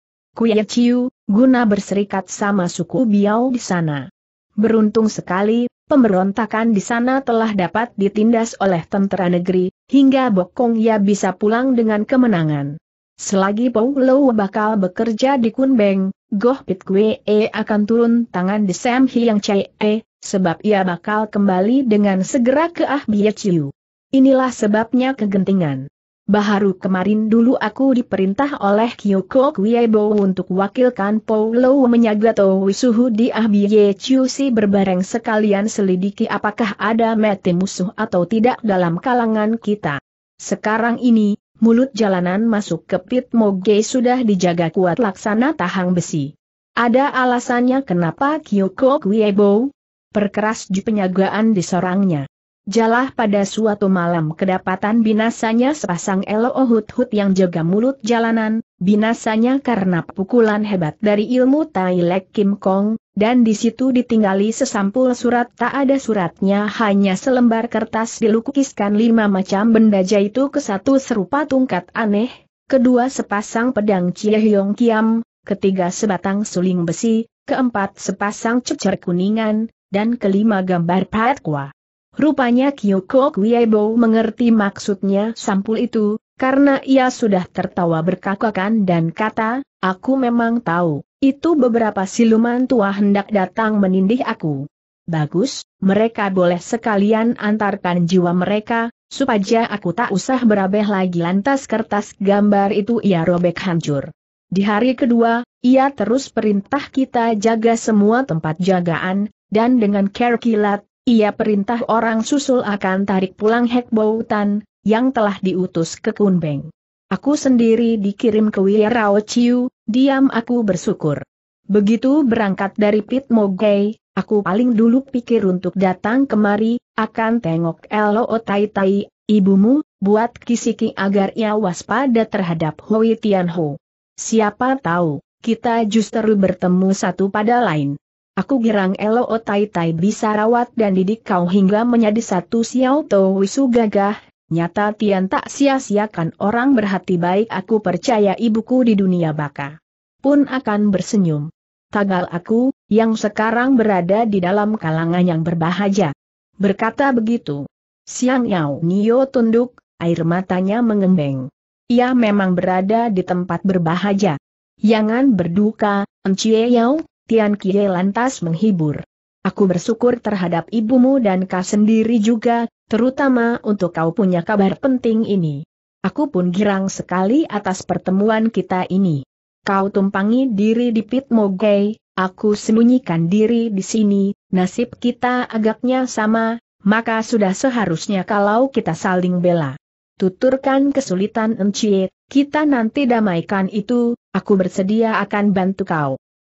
Chiu, guna berserikat sama suku Biao di sana. Beruntung sekali, pemberontakan di sana telah dapat ditindas oleh tentara negeri, hingga Bokong ia bisa pulang dengan kemenangan. Selagi Pou Lo bakal bekerja di Kunbeng, Goh Pit Gue e akan turun tangan di Sam yang Chai E, sebab ia bakal kembali dengan segera ke Ah Bia Chiu. Inilah sebabnya kegentingan. Baharu kemarin dulu aku diperintah oleh Kyoko Kuiebo untuk wakilkan Paulo menyagat suhu di Ah Bia Chiu si berbareng sekalian selidiki apakah ada mete musuh atau tidak dalam kalangan kita. Sekarang ini, mulut jalanan masuk ke pit moge sudah dijaga kuat laksana tahang besi. Ada alasannya kenapa Kyoko Kuebo? perkeras penyagaan di sorangnya. Jalah pada suatu malam kedapatan binasanya sepasang elo hut-hut yang jaga mulut jalanan, binasanya karena pukulan hebat dari ilmu Tai Lek Kim Kong, dan di situ ditinggali sesampul surat tak ada suratnya hanya selembar kertas dilukiskan lima macam benda jaitu ke satu serupa tungkat aneh, kedua sepasang pedang Ciehyong Kiam, ketiga sebatang suling besi, keempat sepasang cecer kuningan, dan kelima gambar patkwa. Rupanya Kyoko Kwiebo mengerti maksudnya sampul itu, karena ia sudah tertawa berkakakan dan kata, aku memang tahu. Itu beberapa siluman tua hendak datang menindih aku. Bagus, mereka boleh sekalian antarkan jiwa mereka, supaya aku tak usah berabeh lagi lantas kertas gambar itu ia robek hancur. Di hari kedua, ia terus perintah kita jaga semua tempat jagaan, dan dengan care kilat, ia perintah orang susul akan tarik pulang Hekbautan, yang telah diutus ke Kunbeng. Aku sendiri dikirim ke Wierao Chiu, diam aku bersyukur. Begitu berangkat dari Pit Mogei, aku paling dulu pikir untuk datang kemari, akan tengok Elo Tai Tai, ibumu, buat kisiki agar ia waspada terhadap Hui Tianho. Siapa tahu, kita justru bertemu satu pada lain. Aku girang Elo Tai Tai bisa rawat dan didik kau hingga menjadi satu Xiao Tou Wisu gagah, nyata Tian tak sia-siakan orang berhati baik aku percaya ibuku di dunia baka. Pun akan bersenyum. Tagal aku, yang sekarang berada di dalam kalangan yang berbahaya. Berkata begitu. Siang Yao Nio tunduk, air matanya mengembeng. Ia memang berada di tempat berbahaya. Jangan berduka, Encie Yao, Tian Kie lantas menghibur. Aku bersyukur terhadap ibumu dan kau sendiri juga, terutama untuk kau punya kabar penting ini. Aku pun girang sekali atas pertemuan kita ini. Kau tumpangi diri di Pit Mogei, aku sembunyikan diri di sini, nasib kita agaknya sama, maka sudah seharusnya kalau kita saling bela. Tuturkan kesulitan Encie, kita nanti damaikan itu, aku bersedia akan bantu kau.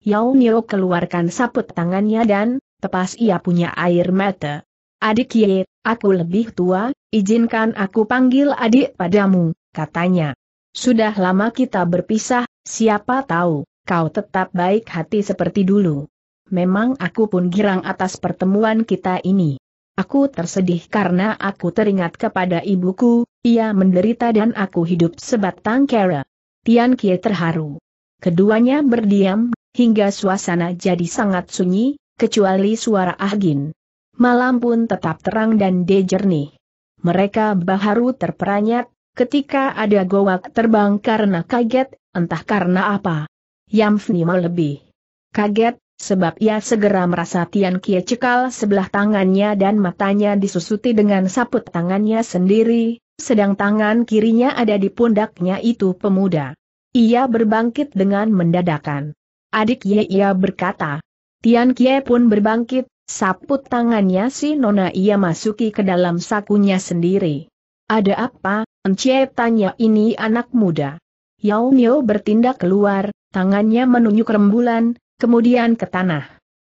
Yao Nio keluarkan saput tangannya dan, tepas ia punya air mata. Adik Ye, aku lebih tua, izinkan aku panggil adik padamu, katanya. Sudah lama kita berpisah, siapa tahu, kau tetap baik hati seperti dulu. Memang aku pun girang atas pertemuan kita ini. Aku tersedih karena aku teringat kepada ibuku, ia menderita dan aku hidup sebatang kera. Tian Kie terharu. Keduanya berdiam, hingga suasana jadi sangat sunyi, kecuali suara Ahgin. Malam pun tetap terang dan dejernih. Mereka baharu terperanyat, ketika ada gowak terbang karena kaget, entah karena apa. Yamfni mau lebih kaget, sebab ia segera merasa Tian Kie cekal sebelah tangannya dan matanya disusuti dengan saput tangannya sendiri, sedang tangan kirinya ada di pundaknya itu pemuda. Ia berbangkit dengan mendadakan. Adik Ye ia berkata, Tian Kie pun berbangkit, saput tangannya si Nona ia masuki ke dalam sakunya sendiri. Ada apa, Encie tanya ini anak muda. Yao Mio bertindak keluar, tangannya menunjuk rembulan, kemudian ke tanah.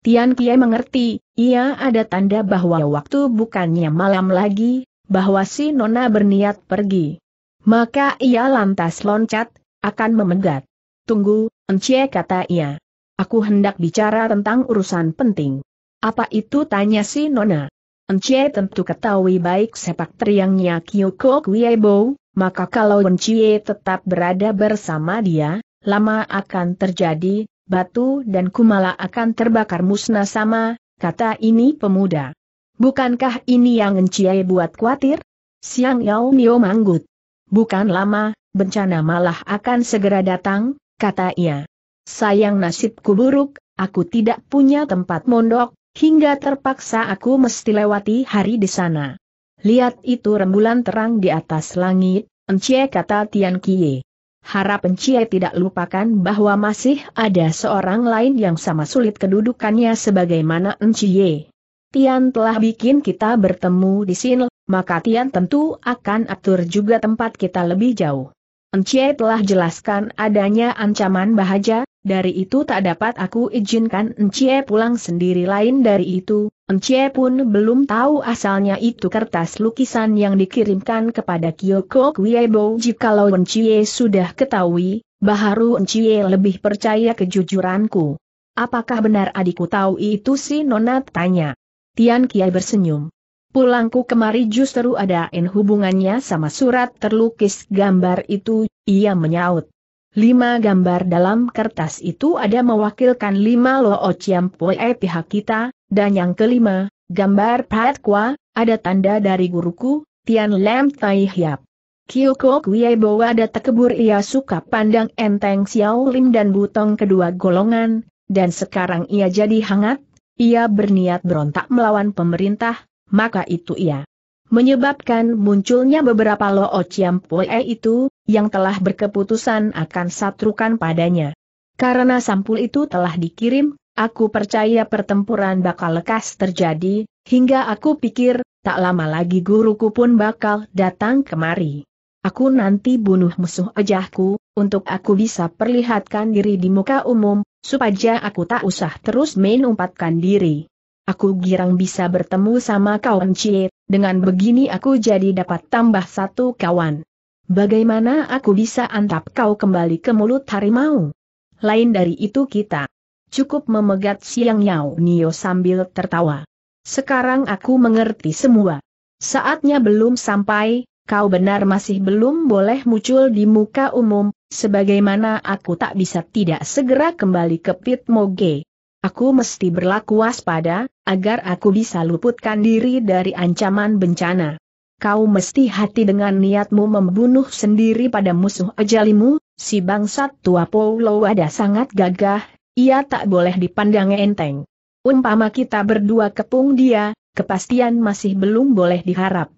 Tian Kie mengerti, ia ada tanda bahwa waktu bukannya malam lagi, bahwa si Nona berniat pergi. Maka ia lantas loncat, akan memegat. Tunggu, Encie kata ia. Aku hendak bicara tentang urusan penting. Apa itu tanya si Nona? Encie tentu ketahui baik sepak teriangnya Kyoko Kuiebo, maka kalau Encie tetap berada bersama dia, lama akan terjadi, batu dan kumala akan terbakar musnah sama, kata ini pemuda. Bukankah ini yang Encie buat khawatir? Siang Yao Nio manggut. Bukan lama, bencana malah akan segera datang, kata ia. Sayang nasibku buruk, aku tidak punya tempat mondok, hingga terpaksa aku mesti lewati hari di sana. Lihat itu rembulan terang di atas langit, Encie kata Tian Kie. Harap Encie tidak lupakan bahwa masih ada seorang lain yang sama sulit kedudukannya sebagaimana Encie. Tian telah bikin kita bertemu di sini, maka Tian tentu akan atur juga tempat kita lebih jauh. Encie telah jelaskan adanya ancaman bahaya, dari itu tak dapat aku izinkan Encie pulang sendiri lain dari itu, Encie pun belum tahu asalnya itu kertas lukisan yang dikirimkan kepada Kyoko Kuiebo jikalau Encie sudah ketahui, baharu Encie lebih percaya kejujuranku. Apakah benar adikku tahu itu si Nonat tanya. Tian Kiai bersenyum. Pulangku kemari justru ada adain hubungannya sama surat terlukis gambar itu, ia menyaut. Lima gambar dalam kertas itu ada mewakilkan lima loo ciampue pihak kita, dan yang kelima, gambar Pat ada tanda dari guruku, Tian Lam Tai Hiap. Kyoko Kwie ada tekebur ia suka pandang enteng Xiao Lim dan butong kedua golongan, dan sekarang ia jadi hangat, ia berniat berontak melawan pemerintah, maka itu ia menyebabkan munculnya beberapa Loo Chiam Pue itu, yang telah berkeputusan akan satrukan padanya. Karena sampul itu telah dikirim, aku percaya pertempuran bakal lekas terjadi, hingga aku pikir, tak lama lagi guruku pun bakal datang kemari. Aku nanti bunuh musuh ajahku, untuk aku bisa perlihatkan diri di muka umum, supaya aku tak usah terus main umpatkan diri aku girang bisa bertemu sama kawan Cie, dengan begini aku jadi dapat tambah satu kawan. Bagaimana aku bisa antap kau kembali ke mulut harimau? Lain dari itu kita cukup memegat siang nyau Nio sambil tertawa. Sekarang aku mengerti semua. Saatnya belum sampai, kau benar masih belum boleh muncul di muka umum, sebagaimana aku tak bisa tidak segera kembali ke Pit Moge. Aku mesti berlaku waspada, agar aku bisa luputkan diri dari ancaman bencana. Kau mesti hati dengan niatmu membunuh sendiri pada musuh ajalimu, si bangsat tua Paulo ada sangat gagah, ia tak boleh dipandang enteng. Umpama kita berdua kepung dia, kepastian masih belum boleh diharap.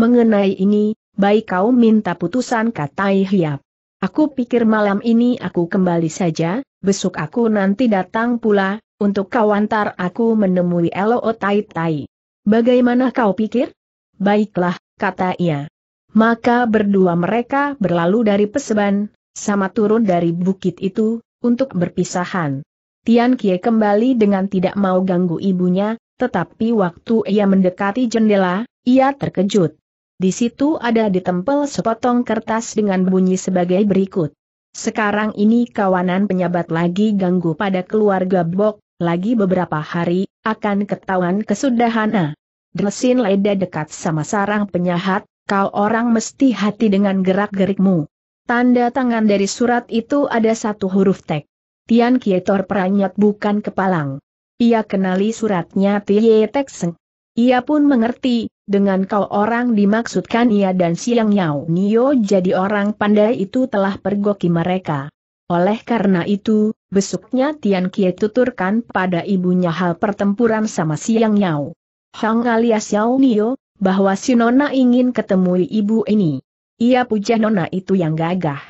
Mengenai ini, baik kau minta putusan kata Hiap. Aku pikir malam ini aku kembali saja, besok aku nanti datang pula, untuk kau antar aku menemui Elo oh Tai Tai. Bagaimana kau pikir? Baiklah, kata ia. Maka berdua mereka berlalu dari peseban, sama turun dari bukit itu, untuk berpisahan. Tian Kie kembali dengan tidak mau ganggu ibunya, tetapi waktu ia mendekati jendela, ia terkejut. Di situ ada ditempel sepotong kertas dengan bunyi sebagai berikut. Sekarang ini kawanan penyabat lagi ganggu pada keluarga Bok, lagi beberapa hari, akan ketahuan kesudahan. Ah, Dresin Leda dekat sama sarang penyahat, kau orang mesti hati dengan gerak-gerikmu. Tanda tangan dari surat itu ada satu huruf tek. Tian Kietor peranyat bukan kepalang. Ia kenali suratnya Tie Tek Seng. Ia pun mengerti, dengan kau orang dimaksudkan ia dan Siang Yao Nio jadi orang pandai itu telah pergoki mereka. Oleh karena itu, besoknya Tian Kie tuturkan pada ibunya hal pertempuran sama Siang Yao. Hang alias Yao Nio, bahwa si Nona ingin ketemu ibu ini. Ia puja Nona itu yang gagah.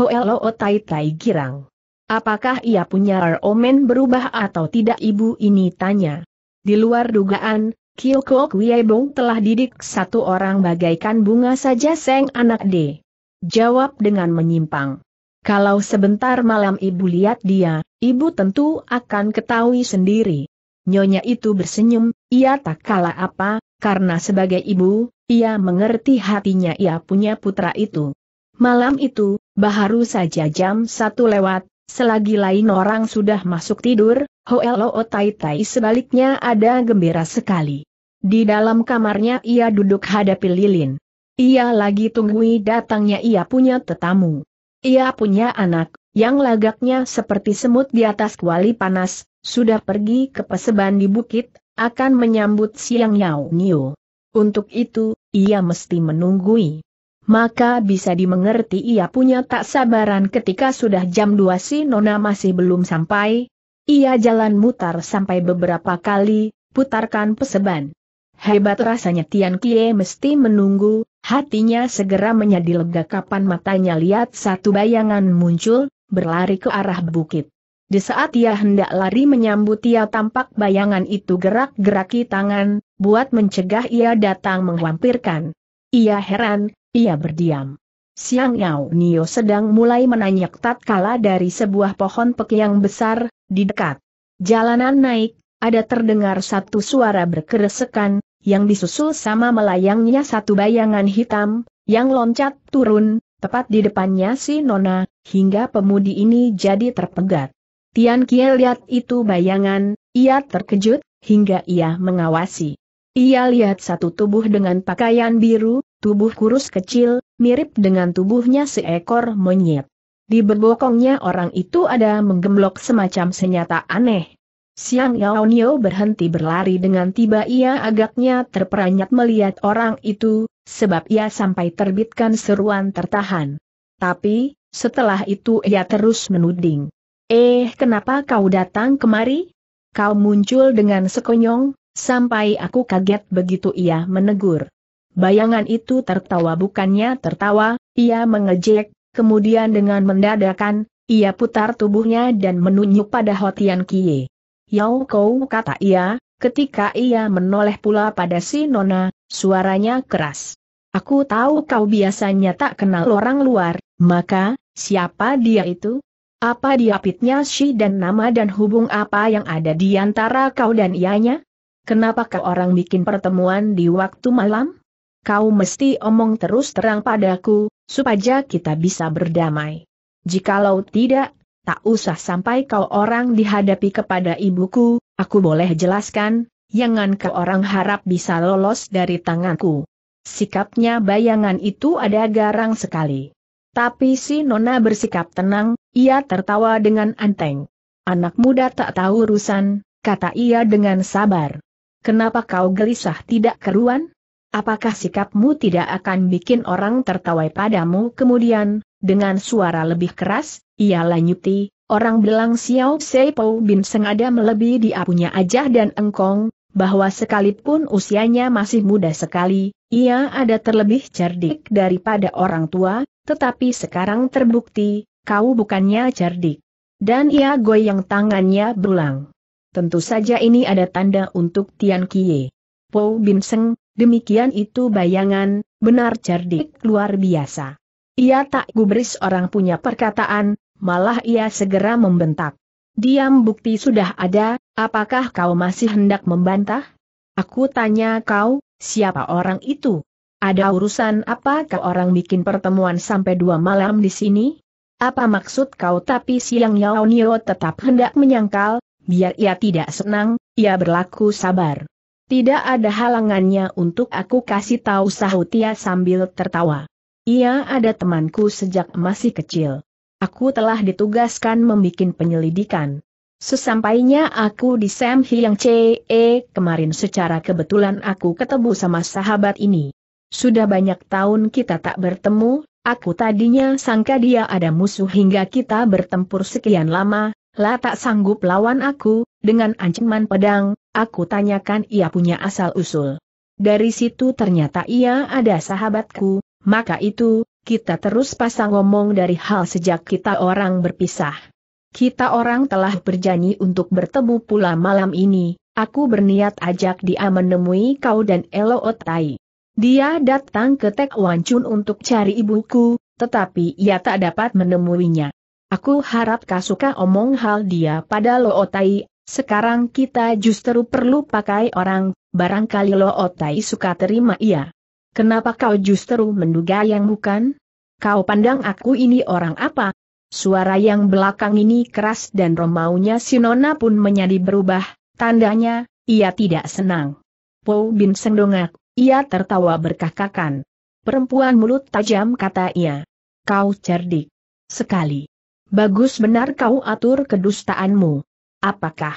Hoelo Tai Tai Girang. Apakah ia punya omen berubah atau tidak ibu ini tanya. Di luar dugaan, Kyoko Kuiebong telah didik satu orang bagaikan bunga saja seng anak D. Jawab dengan menyimpang. Kalau sebentar malam ibu lihat dia, ibu tentu akan ketahui sendiri. Nyonya itu bersenyum, ia tak kalah apa, karena sebagai ibu, ia mengerti hatinya ia punya putra itu. Malam itu, baharu saja jam satu lewat, selagi lain orang sudah masuk tidur, Hoelo eh, oh, Tai Tai sebaliknya ada gembira sekali. Di dalam kamarnya ia duduk hadapi lilin. Ia lagi tunggui datangnya ia punya tetamu. Ia punya anak, yang lagaknya seperti semut di atas kuali panas, sudah pergi ke peseban di bukit, akan menyambut siang Yao Nio. Untuk itu, ia mesti menunggui. Maka bisa dimengerti ia punya tak sabaran ketika sudah jam 2 si Nona masih belum sampai, ia jalan mutar sampai beberapa kali, putarkan peseban. Hebat rasanya Tian Kie mesti menunggu, hatinya segera menjadi lega kapan matanya lihat satu bayangan muncul, berlari ke arah bukit. Di saat ia hendak lari menyambut ia tampak bayangan itu gerak-geraki tangan, buat mencegah ia datang menghampirkan. Ia heran, ia berdiam. Siang Yao Nio sedang mulai menanyak tatkala dari sebuah pohon pek yang besar, di dekat jalanan naik, ada terdengar satu suara berkeresekan, yang disusul sama melayangnya satu bayangan hitam, yang loncat turun, tepat di depannya si Nona, hingga pemudi ini jadi terpegat. Tian Kie lihat itu bayangan, ia terkejut, hingga ia mengawasi. Ia lihat satu tubuh dengan pakaian biru, tubuh kurus kecil, mirip dengan tubuhnya seekor monyet. Di berbokongnya orang itu ada menggemblok semacam senyata aneh. Siang Yaonio berhenti berlari dengan tiba ia agaknya terperanjat melihat orang itu, sebab ia sampai terbitkan seruan tertahan. Tapi, setelah itu ia terus menuding. Eh kenapa kau datang kemari? Kau muncul dengan sekonyong, sampai aku kaget begitu ia menegur. Bayangan itu tertawa bukannya tertawa, ia mengejek, kemudian dengan mendadakan, ia putar tubuhnya dan menunjuk pada Hotian Kie. Yao kau," kata ia, ketika ia menoleh pula pada si Nona, suaranya keras. Aku tahu kau biasanya tak kenal orang luar, maka, siapa dia itu? Apa dia pitnya si dan nama dan hubung apa yang ada di antara kau dan ianya? Kenapa kau orang bikin pertemuan di waktu malam? kau mesti omong terus terang padaku, supaya kita bisa berdamai. Jikalau tidak, tak usah sampai kau orang dihadapi kepada ibuku, aku boleh jelaskan, jangan kau orang harap bisa lolos dari tanganku. Sikapnya bayangan itu ada garang sekali. Tapi si Nona bersikap tenang, ia tertawa dengan anteng. Anak muda tak tahu urusan, kata ia dengan sabar. Kenapa kau gelisah tidak keruan? Apakah sikapmu tidak akan bikin orang tertawai padamu kemudian, dengan suara lebih keras, ia lanjuti, orang bilang Xiao Seipo bin sengada melebihi dia punya ajah dan engkong, bahwa sekalipun usianya masih muda sekali, ia ada terlebih cerdik daripada orang tua, tetapi sekarang terbukti, kau bukannya cerdik. Dan ia goyang tangannya berulang. Tentu saja ini ada tanda untuk Tian Kie. Po Bin Seng, Demikian itu bayangan, benar cerdik luar biasa. Ia tak gubris orang punya perkataan, malah ia segera membentak. Diam bukti sudah ada, apakah kau masih hendak membantah? Aku tanya kau, siapa orang itu? Ada urusan apa ke orang bikin pertemuan sampai dua malam di sini? Apa maksud kau tapi siang Yao Nio tetap hendak menyangkal, biar ia tidak senang, ia berlaku sabar. Tidak ada halangannya untuk aku kasih tahu Sahutia sambil tertawa. Ia ada temanku sejak masih kecil. Aku telah ditugaskan membuat penyelidikan. Sesampainya aku di Sam Hyang CE e, kemarin secara kebetulan aku ketemu sama sahabat ini. Sudah banyak tahun kita tak bertemu, aku tadinya sangka dia ada musuh hingga kita bertempur sekian lama, lah tak sanggup lawan aku, dengan ancaman pedang, aku tanyakan ia punya asal-usul. Dari situ ternyata ia ada sahabatku, maka itu, kita terus pasang ngomong dari hal sejak kita orang berpisah. Kita orang telah berjanji untuk bertemu pula malam ini, aku berniat ajak dia menemui kau dan Elo Otai. Dia datang ke Tek Wan Chun untuk cari ibuku, tetapi ia tak dapat menemuinya. Aku harap kau suka omong hal dia pada Lo Otai, sekarang kita justru perlu pakai orang, barangkali Lo Otai suka terima iya. Kenapa kau justru menduga yang bukan? Kau pandang aku ini orang apa? Suara yang belakang ini keras dan romaunya Nona pun menjadi berubah, tandanya, ia tidak senang. Po Bin Sendongak, ia tertawa berkakakan. Perempuan mulut tajam kata ia. Kau cerdik. Sekali. Bagus benar kau atur kedustaanmu. Apakah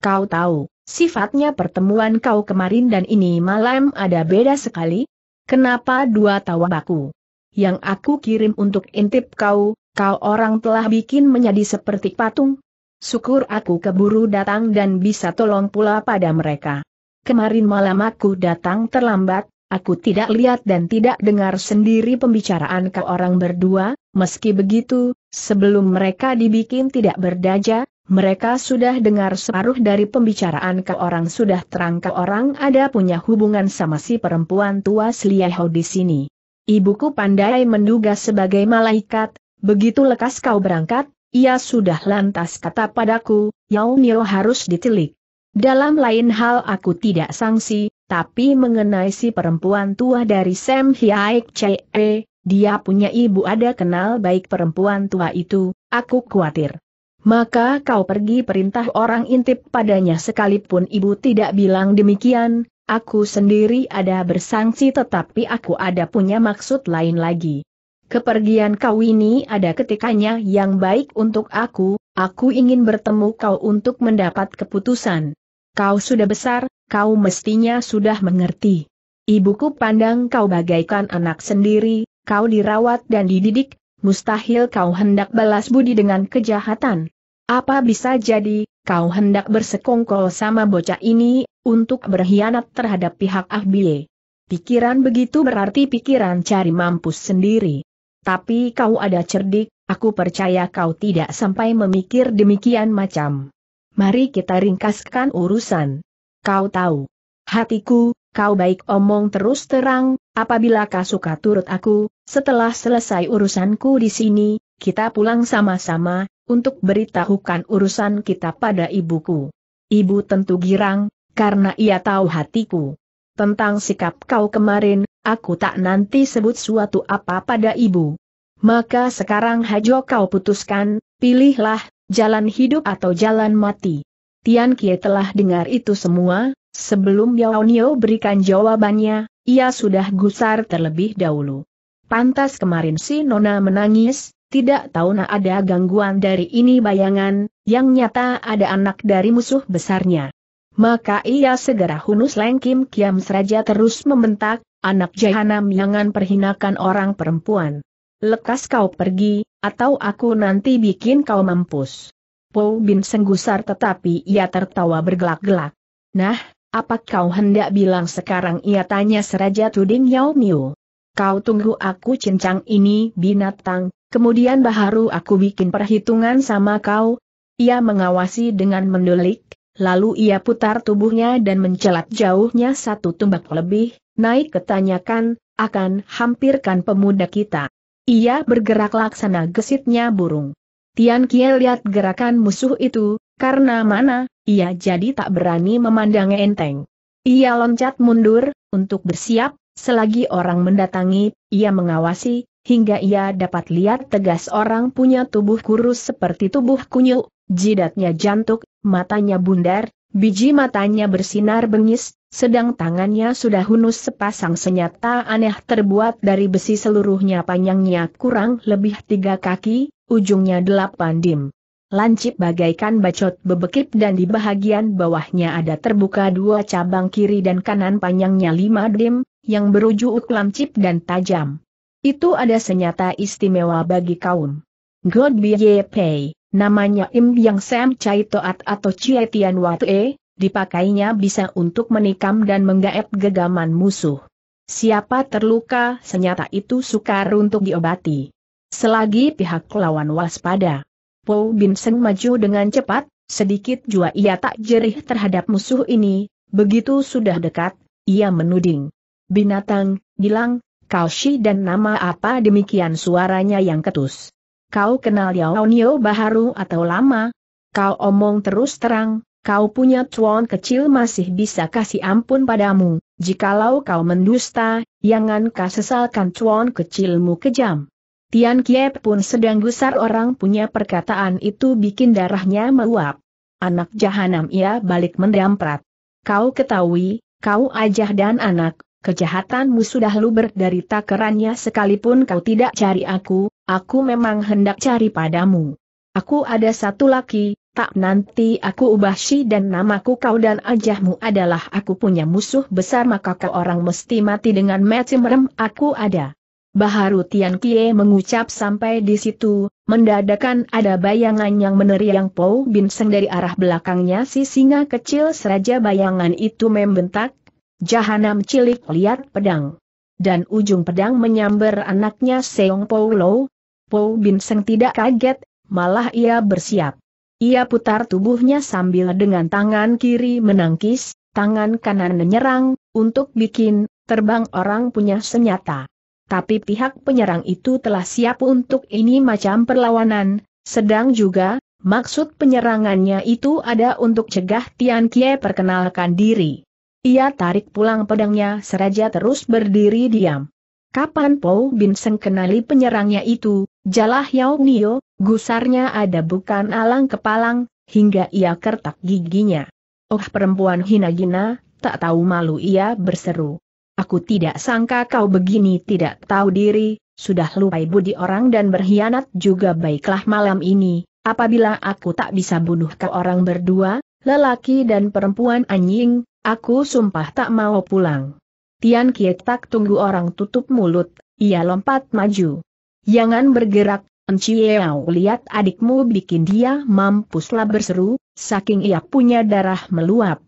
kau tahu, sifatnya pertemuan kau kemarin dan ini malam ada beda sekali? Kenapa dua baku? yang aku kirim untuk intip kau, kau orang telah bikin menjadi seperti patung? Syukur aku keburu datang dan bisa tolong pula pada mereka. Kemarin malam aku datang terlambat, aku tidak lihat dan tidak dengar sendiri pembicaraan kau orang berdua, meski begitu, sebelum mereka dibikin tidak berdaja, mereka sudah dengar separuh dari pembicaraan ke orang sudah terang ke orang ada punya hubungan sama si perempuan tua Sliaho di sini. Ibuku pandai menduga sebagai malaikat, begitu lekas kau berangkat, ia sudah lantas kata padaku, Yao Nio harus ditilik. Dalam lain hal aku tidak sangsi, tapi mengenai si perempuan tua dari Sam Hiaik Chee, dia punya ibu ada kenal baik perempuan tua itu, aku khawatir. Maka kau pergi perintah orang intip padanya sekalipun ibu tidak bilang demikian, aku sendiri ada bersangsi tetapi aku ada punya maksud lain lagi. Kepergian kau ini ada ketikanya yang baik untuk aku, aku ingin bertemu kau untuk mendapat keputusan. Kau sudah besar, kau mestinya sudah mengerti. Ibuku pandang kau bagaikan anak sendiri, kau dirawat dan dididik, mustahil kau hendak balas budi dengan kejahatan. Apa bisa jadi, kau hendak bersekongkol sama bocah ini, untuk berkhianat terhadap pihak Ahbiye. Pikiran begitu berarti pikiran cari mampus sendiri. Tapi kau ada cerdik, aku percaya kau tidak sampai memikir demikian macam. Mari kita ringkaskan urusan. Kau tahu, hatiku, kau baik omong terus terang, apabila kau suka turut aku, setelah selesai urusanku di sini, kita pulang sama-sama, untuk beritahukan urusan kita pada ibuku. Ibu tentu girang, karena ia tahu hatiku. Tentang sikap kau kemarin, aku tak nanti sebut suatu apa pada ibu. Maka sekarang hajo kau putuskan, pilihlah, jalan hidup atau jalan mati. Tian Kie telah dengar itu semua, Sebelum Yao Nio berikan jawabannya, ia sudah gusar terlebih dahulu. Pantas kemarin si Nona menangis, tidak tahu nak ada gangguan dari ini bayangan, yang nyata ada anak dari musuh besarnya. Maka ia segera hunus lengkim kiam seraja terus membentak, anak jahanam jangan perhinakan orang perempuan. Lekas kau pergi, atau aku nanti bikin kau mampus. Po Bin senggusar tetapi ia tertawa bergelak-gelak. Nah, apa kau hendak bilang sekarang ia tanya seraja Tuding Yao Miu? Kau tunggu aku cincang ini binatang, kemudian baharu aku bikin perhitungan sama kau. Ia mengawasi dengan mendelik, lalu ia putar tubuhnya dan mencelat jauhnya satu tumbak lebih, naik ketanyakan, akan hampirkan pemuda kita. Ia bergerak laksana gesitnya burung. Tian Kiel lihat gerakan musuh itu, karena mana, ia jadi tak berani memandang enteng. Ia loncat mundur, untuk bersiap, selagi orang mendatangi, ia mengawasi, hingga ia dapat lihat tegas orang punya tubuh kurus seperti tubuh kunyuk, jidatnya jantuk, matanya bundar, biji matanya bersinar bengis, sedang tangannya sudah hunus sepasang senyata aneh terbuat dari besi seluruhnya panjangnya kurang lebih tiga kaki, ujungnya delapan dim lancip bagaikan bacot bebekip dan di bahagian bawahnya ada terbuka dua cabang kiri dan kanan panjangnya lima dim, yang berujuk lancip dan tajam. Itu ada senyata istimewa bagi kaum. God be ye pay, namanya Im Yang Sam Chai Toat atau Chie Tian E, dipakainya bisa untuk menikam dan menggaet gegaman musuh. Siapa terluka, senyata itu sukar untuk diobati. Selagi pihak lawan waspada. Po Bin Seng maju dengan cepat, sedikit jua ia tak jerih terhadap musuh ini, begitu sudah dekat, ia menuding. Binatang, kau Kaushi dan nama apa demikian suaranya yang ketus. Kau kenal Yao Nio Baharu atau lama? Kau omong terus terang, kau punya cuan kecil masih bisa kasih ampun padamu, jikalau kau mendusta, jangan kau sesalkan cuan kecilmu kejam. Tian Kiep pun sedang gusar orang punya perkataan itu bikin darahnya meluap. Anak jahanam ia balik mendamprat. Kau ketahui, kau ajah dan anak, kejahatanmu sudah luber dari takarannya sekalipun kau tidak cari aku, aku memang hendak cari padamu. Aku ada satu laki, tak nanti aku ubah si dan namaku kau dan ajahmu adalah aku punya musuh besar maka kau orang mesti mati dengan mati merem aku ada. Baharu Tian Kie mengucap sampai di situ, mendadakan ada bayangan yang meneriang Pou Bin Seng dari arah belakangnya si singa kecil seraja bayangan itu membentak, Jahanam cilik lihat pedang. Dan ujung pedang menyambar anaknya Seong Pou Lo. Pou Bin Seng tidak kaget, malah ia bersiap. Ia putar tubuhnya sambil dengan tangan kiri menangkis, tangan kanan menyerang, untuk bikin, terbang orang punya senjata tapi pihak penyerang itu telah siap untuk ini macam perlawanan, sedang juga, maksud penyerangannya itu ada untuk cegah Tian Kie perkenalkan diri. Ia tarik pulang pedangnya seraja terus berdiri diam. Kapan Po Bin Seng kenali penyerangnya itu, jalah Yao Nio, gusarnya ada bukan alang kepalang, hingga ia kertak giginya. Oh perempuan hina gina, tak tahu malu ia berseru. Aku tidak sangka kau begini tidak tahu diri, sudah lupai budi orang dan berkhianat juga baiklah malam ini, apabila aku tak bisa bunuh kau orang berdua, lelaki dan perempuan anjing, aku sumpah tak mau pulang. Tian tak tunggu orang tutup mulut, ia lompat maju. Jangan bergerak, Enciau lihat adikmu bikin dia mampuslah berseru, saking ia punya darah meluap.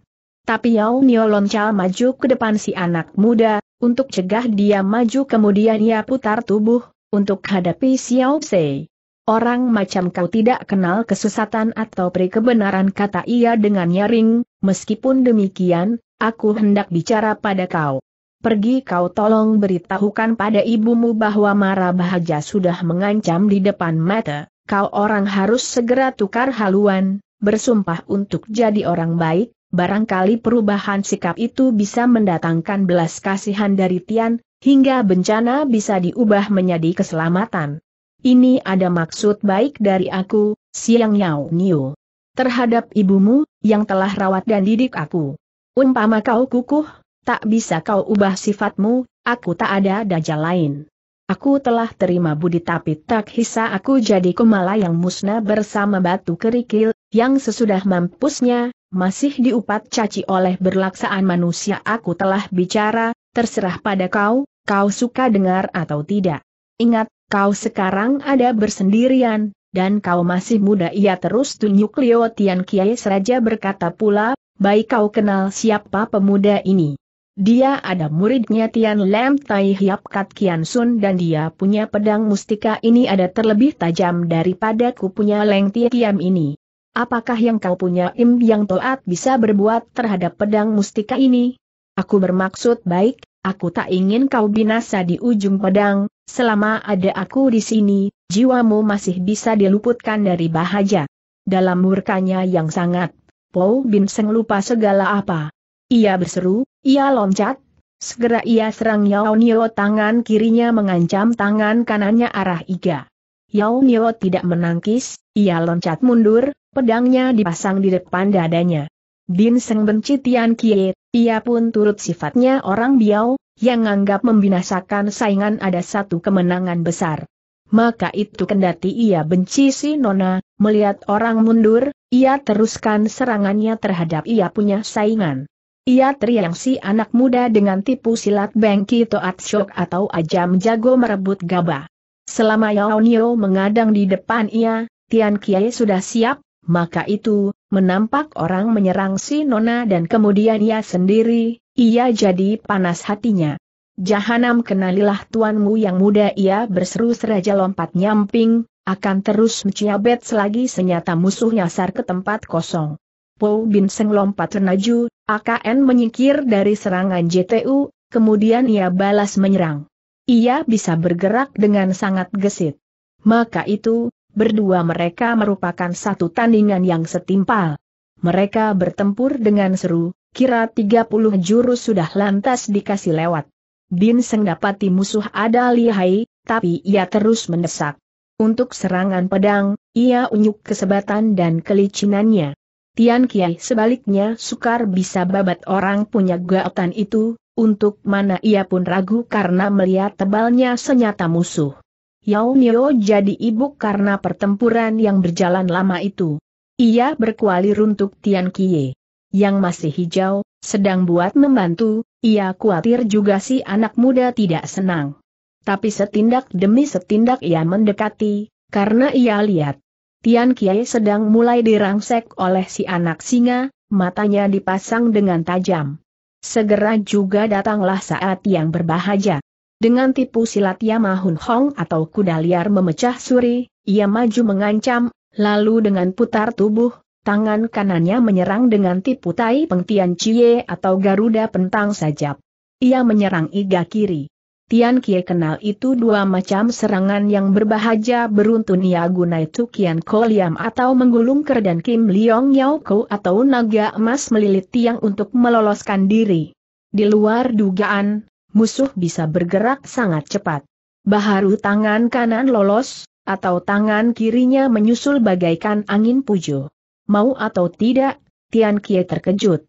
Tapi Yao Nio loncal maju ke depan si anak muda, untuk cegah dia maju kemudian ia putar tubuh, untuk hadapi Xiao Sei. Orang macam kau tidak kenal kesesatan atau prikebenaran kata ia dengan nyaring, meskipun demikian, aku hendak bicara pada kau. Pergi kau tolong beritahukan pada ibumu bahwa Mara Bahaja sudah mengancam di depan mata, kau orang harus segera tukar haluan, bersumpah untuk jadi orang baik, Barangkali perubahan sikap itu bisa mendatangkan belas kasihan dari Tian, hingga bencana bisa diubah menjadi keselamatan. Ini ada maksud baik dari aku, Siang Yao Niu. Terhadap ibumu, yang telah rawat dan didik aku. Umpama kau kukuh, tak bisa kau ubah sifatmu, aku tak ada dajal lain. Aku telah terima budi tapi tak hisa aku jadi kumala yang musnah bersama batu kerikil, yang sesudah mampusnya, masih diupat caci oleh berlaksaan manusia aku telah bicara, terserah pada kau, kau suka dengar atau tidak. Ingat, kau sekarang ada bersendirian, dan kau masih muda ia terus tunjuk Leo Tian Kiai Seraja berkata pula, baik kau kenal siapa pemuda ini. Dia ada muridnya Tian Lam Tai Hiap Kat Kian Sun dan dia punya pedang mustika ini ada terlebih tajam daripada ku punya Leng Tiam ini. Apakah yang kau punya Im yang toat bisa berbuat terhadap pedang mustika ini? Aku bermaksud baik, aku tak ingin kau binasa di ujung pedang, selama ada aku di sini, jiwamu masih bisa diluputkan dari bahaya. Dalam murkanya yang sangat, Paul Bin Seng lupa segala apa. Ia berseru, ia loncat, segera ia serang Yao Nio tangan kirinya mengancam tangan kanannya arah Iga. Yao Nio tidak menangkis, ia loncat mundur, pedangnya dipasang di depan dadanya. Din Seng benci Tian Kie, ia pun turut sifatnya orang biau, yang anggap membinasakan saingan ada satu kemenangan besar. Maka itu kendati ia benci si Nona, melihat orang mundur, ia teruskan serangannya terhadap ia punya saingan. Ia teriak si anak muda dengan tipu silat Bengki Toat syok atau ajam jago merebut gabah. Selama Yao Nio mengadang di depan ia, Tian Kie sudah siap, maka itu, menampak orang menyerang si Nona dan kemudian ia sendiri, ia jadi panas hatinya. Jahanam kenalilah tuanmu yang muda ia berseru seraja lompat nyamping, akan terus menciabet selagi senyata musuh nyasar ke tempat kosong. Po Bin Seng lompat renaju, AKN menyingkir dari serangan JTU, kemudian ia balas menyerang. Ia bisa bergerak dengan sangat gesit. Maka itu, Berdua mereka merupakan satu tandingan yang setimpal. Mereka bertempur dengan seru, kira 30 jurus sudah lantas dikasih lewat. Bin Seng dapati musuh ada lihai, tapi ia terus mendesak. Untuk serangan pedang, ia unyuk kesebatan dan kelicinannya. Tian Kiai sebaliknya sukar bisa babat orang punya gaotan itu, untuk mana ia pun ragu karena melihat tebalnya senyata musuh. Yao Mio jadi ibu karena pertempuran yang berjalan lama itu. Ia berkuali untuk Tian Kie. Yang masih hijau, sedang buat membantu, ia khawatir juga si anak muda tidak senang. Tapi setindak demi setindak ia mendekati, karena ia lihat. Tian Kie sedang mulai dirangsek oleh si anak singa, matanya dipasang dengan tajam. Segera juga datanglah saat yang berbahagia. Dengan tipu silat Yamahun Hong atau kuda liar memecah suri, ia maju mengancam, lalu dengan putar tubuh, tangan kanannya menyerang dengan tipu tai pengtian cie atau garuda pentang sajap. Ia menyerang iga kiri. Tian Kie kenal itu dua macam serangan yang berbahaja beruntun ia gunai Tukian Koliam atau menggulung ker dan Kim Liong Yao Ko atau naga emas melilit tiang untuk meloloskan diri. Di luar dugaan, musuh bisa bergerak sangat cepat. Baharu tangan kanan lolos, atau tangan kirinya menyusul bagaikan angin pujo. Mau atau tidak, Tian Kie terkejut.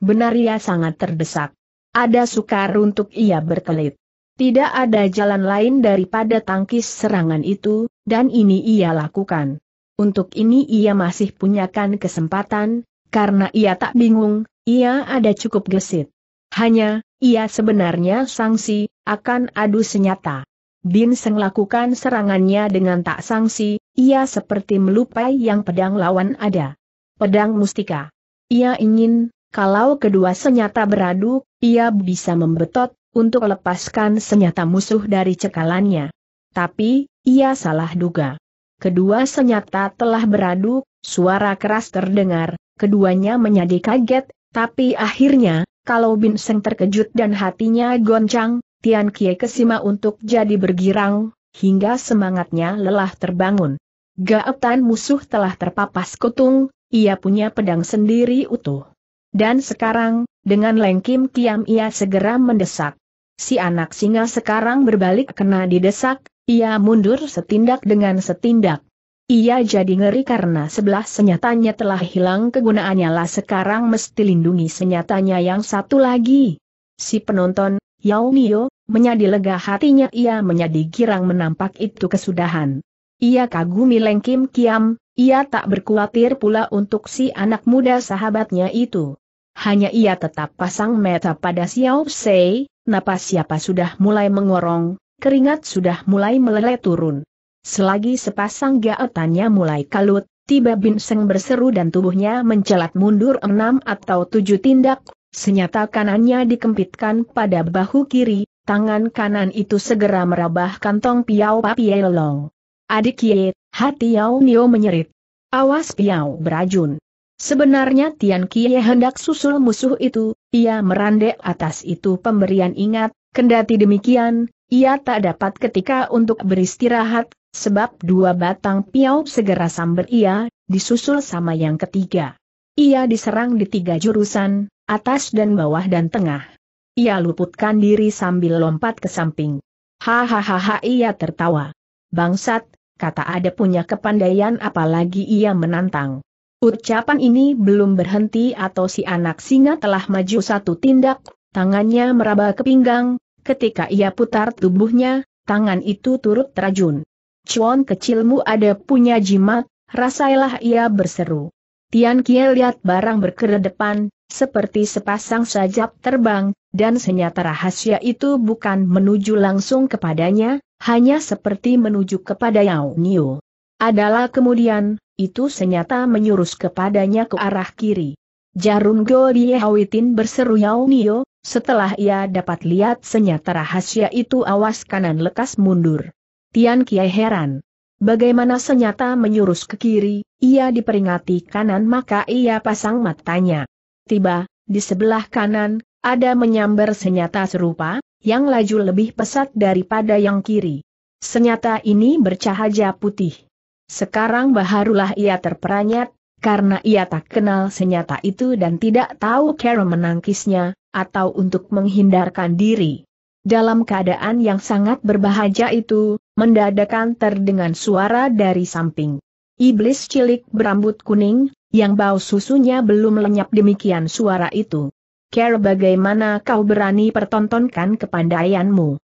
Benar ia sangat terdesak. Ada sukar untuk ia berkelit. Tidak ada jalan lain daripada tangkis serangan itu, dan ini ia lakukan. Untuk ini ia masih punyakan kesempatan, karena ia tak bingung, ia ada cukup gesit. Hanya, ia sebenarnya sangsi, akan adu senyata. Bin Seng lakukan serangannya dengan tak sangsi, ia seperti melupai yang pedang lawan ada. Pedang mustika. Ia ingin, kalau kedua senyata beradu, ia bisa membetot, untuk lepaskan senyata musuh dari cekalannya. Tapi, ia salah duga. Kedua senyata telah beradu, suara keras terdengar, keduanya menjadi kaget, tapi akhirnya, kalau Bin Seng terkejut dan hatinya goncang, Tian Kie kesima untuk jadi bergirang, hingga semangatnya lelah terbangun. Gaetan musuh telah terpapas kutung, ia punya pedang sendiri utuh. Dan sekarang, dengan lengkim kiam ia segera mendesak. Si anak singa sekarang berbalik kena didesak, ia mundur setindak dengan setindak. Ia jadi ngeri karena sebelah senyatanya telah hilang kegunaannya lah sekarang mesti lindungi senyatanya yang satu lagi. Si penonton, Yao Mio, menyadi lega hatinya ia menjadi girang menampak itu kesudahan. Ia kagumi Leng Kim Kiam, ia tak berkuatir pula untuk si anak muda sahabatnya itu. Hanya ia tetap pasang mata pada Xiao Sei, napas siapa sudah mulai mengorong, keringat sudah mulai meleleh turun. Selagi sepasang gaetannya mulai kalut, tiba Binseng berseru dan tubuhnya mencelat mundur enam atau tujuh tindak, senyata kanannya dikempitkan pada bahu kiri, tangan kanan itu segera merabah kantong piao Papielong. Adik Ye, hati Yao Nio menyerit. Awas piao, berajun. Sebenarnya Tian Kie hendak susul musuh itu, ia merandek atas itu pemberian ingat, kendati demikian, ia tak dapat ketika untuk beristirahat, sebab dua batang piau segera sambar ia, disusul sama yang ketiga. Ia diserang di tiga jurusan, atas dan bawah dan tengah. Ia luputkan diri sambil lompat ke samping. Hahaha ia tertawa. Bangsat, kata ada punya kepandaian apalagi ia menantang. Ucapan ini belum berhenti atau si anak singa telah maju satu tindak, tangannya meraba ke pinggang, Ketika ia putar tubuhnya, tangan itu turut terajun. Cuan kecilmu ada punya jimat, rasailah ia berseru. Tian Kie lihat barang berkedepan, seperti sepasang sajap terbang, dan senyata rahasia itu bukan menuju langsung kepadanya, hanya seperti menuju kepada Yao Niu. Adalah kemudian, itu senyata menyurus kepadanya ke arah kiri. Jarum Go Liehawitin berseru Yao Niu, setelah ia dapat lihat senyata rahasia itu awas kanan lekas mundur. Tian Kiai heran. Bagaimana senyata menyurus ke kiri, ia diperingati kanan maka ia pasang matanya. Tiba, di sebelah kanan, ada menyambar senyata serupa, yang laju lebih pesat daripada yang kiri. Senyata ini bercahaya putih. Sekarang baharulah ia terperanyat, karena ia tak kenal senyata itu dan tidak tahu cara menangkisnya, atau untuk menghindarkan diri. Dalam keadaan yang sangat berbahagia itu, mendadakan terdengar suara dari samping. Iblis cilik berambut kuning, yang bau susunya belum lenyap demikian suara itu. Care bagaimana kau berani pertontonkan kepandaianmu.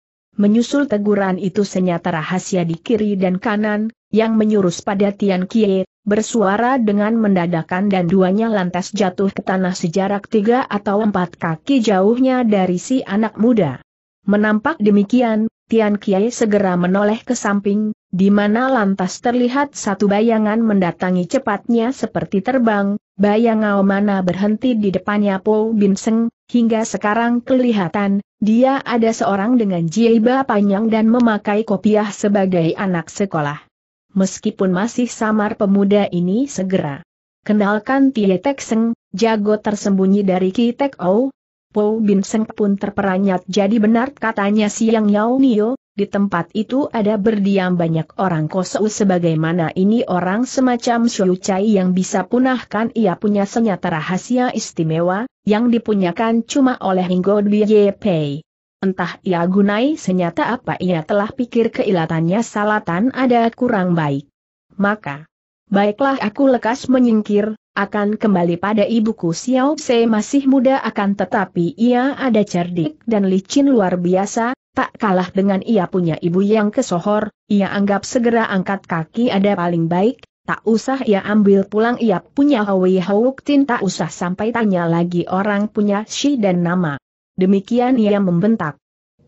Menyusul teguran itu senyata rahasia di kiri dan kanan, yang menyuruh pada Tian Kie, bersuara dengan mendadakan dan duanya lantas jatuh ke tanah sejarak tiga atau empat kaki jauhnya dari si anak muda. Menampak demikian, Tian Kie segera menoleh ke samping, di mana lantas terlihat satu bayangan mendatangi cepatnya seperti terbang, bayang mana berhenti di depannya Po Binseng, hingga sekarang kelihatan, dia ada seorang dengan jiba panjang dan memakai kopiah sebagai anak sekolah meskipun masih samar pemuda ini segera. Kenalkan Tie Tek Seng, jago tersembunyi dari Ki Tek O. Po Bin Seng pun terperanyat jadi benar katanya Siang Yao Nio, di tempat itu ada berdiam banyak orang kosou sebagaimana ini orang semacam Shu Chai yang bisa punahkan ia punya senjata rahasia istimewa, yang dipunyakan cuma oleh Hinggo Dwi Ye Pei. Entah ia gunai senyata apa ia telah pikir keilatannya salatan ada kurang baik. Maka, baiklah aku lekas menyingkir, akan kembali pada ibuku Xiao Se masih muda akan tetapi ia ada cerdik dan licin luar biasa, tak kalah dengan ia punya ibu yang kesohor, ia anggap segera angkat kaki ada paling baik, tak usah ia ambil pulang ia punya Hawi Hawuk Tin tak usah sampai tanya lagi orang punya Shi dan nama. Demikian ia membentak.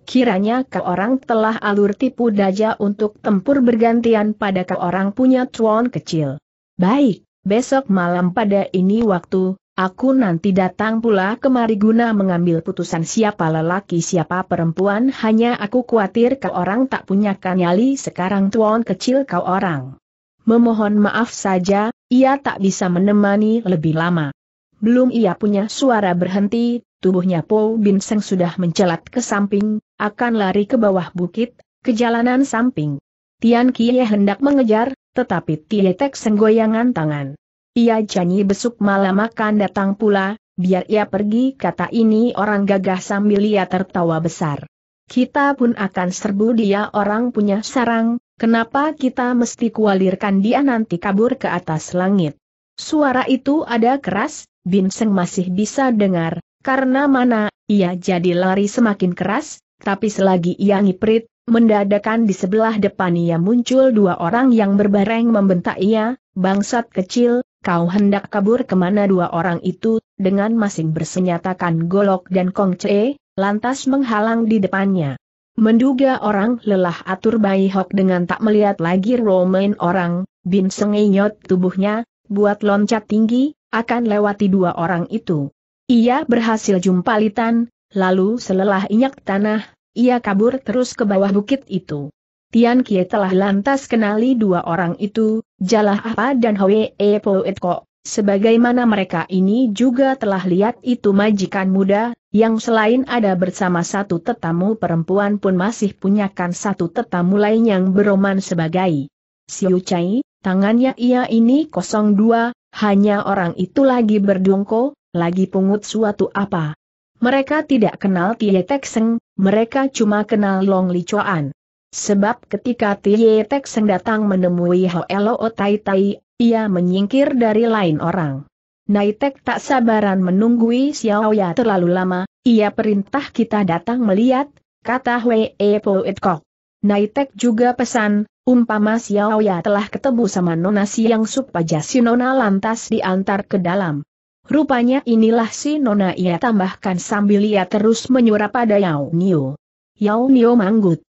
Kiranya ke orang telah alur tipu daja untuk tempur bergantian pada ke orang punya tuan kecil. Baik, besok malam pada ini waktu, aku nanti datang pula kemari guna mengambil putusan siapa lelaki siapa perempuan hanya aku khawatir ke orang tak punya kanyali sekarang tuan kecil kau orang. Memohon maaf saja, ia tak bisa menemani lebih lama. Belum ia punya suara berhenti, tubuhnya Po Bin Seng sudah mencelat ke samping, akan lari ke bawah bukit, ke jalanan samping. Tian Kie hendak mengejar, tetapi Tie Tek Seng goyangan tangan. Ia janji besok malam akan datang pula, biar ia pergi kata ini orang gagah sambil ia tertawa besar. Kita pun akan serbu dia orang punya sarang, kenapa kita mesti kualirkan dia nanti kabur ke atas langit. Suara itu ada keras, Bin Binseng masih bisa dengar, karena mana, ia jadi lari semakin keras, tapi selagi ia ngiprit, mendadakan di sebelah depan ia muncul dua orang yang berbareng membentak ia, bangsat kecil, kau hendak kabur kemana dua orang itu, dengan masing bersenyatakan golok dan kongce, lantas menghalang di depannya. Menduga orang lelah atur bayi Hok dengan tak melihat lagi Romain orang, Bin nyot tubuhnya, buat loncat tinggi, akan lewati dua orang itu. Ia berhasil jumpalitan, lalu selelah inyak tanah, ia kabur terus ke bawah bukit itu. Tian Kie telah lantas kenali dua orang itu, Jalah Apa dan Hwe E Poet Ko, sebagaimana mereka ini juga telah lihat itu majikan muda, yang selain ada bersama satu tetamu perempuan pun masih punyakan satu tetamu lain yang beroman sebagai Siu Chai, Tangannya ia ini kosong dua, hanya orang itu lagi berdungko, lagi pungut suatu apa. Mereka tidak kenal Tie Tek mereka cuma kenal Long Li Sebab ketika Tie Tek datang menemui Ho Elo Tai Tai, ia menyingkir dari lain orang. Naitek tak sabaran menunggui Xiao Ya terlalu lama, ia perintah kita datang melihat, kata Hwee Poet Naitek juga pesan, Umpama Xiao Ya telah ketemu sama Nona Siang supaya si Nona lantas diantar ke dalam. Rupanya inilah si Nona ia tambahkan sambil ia terus menyurap pada Yao Nio. Yao Nio manggut.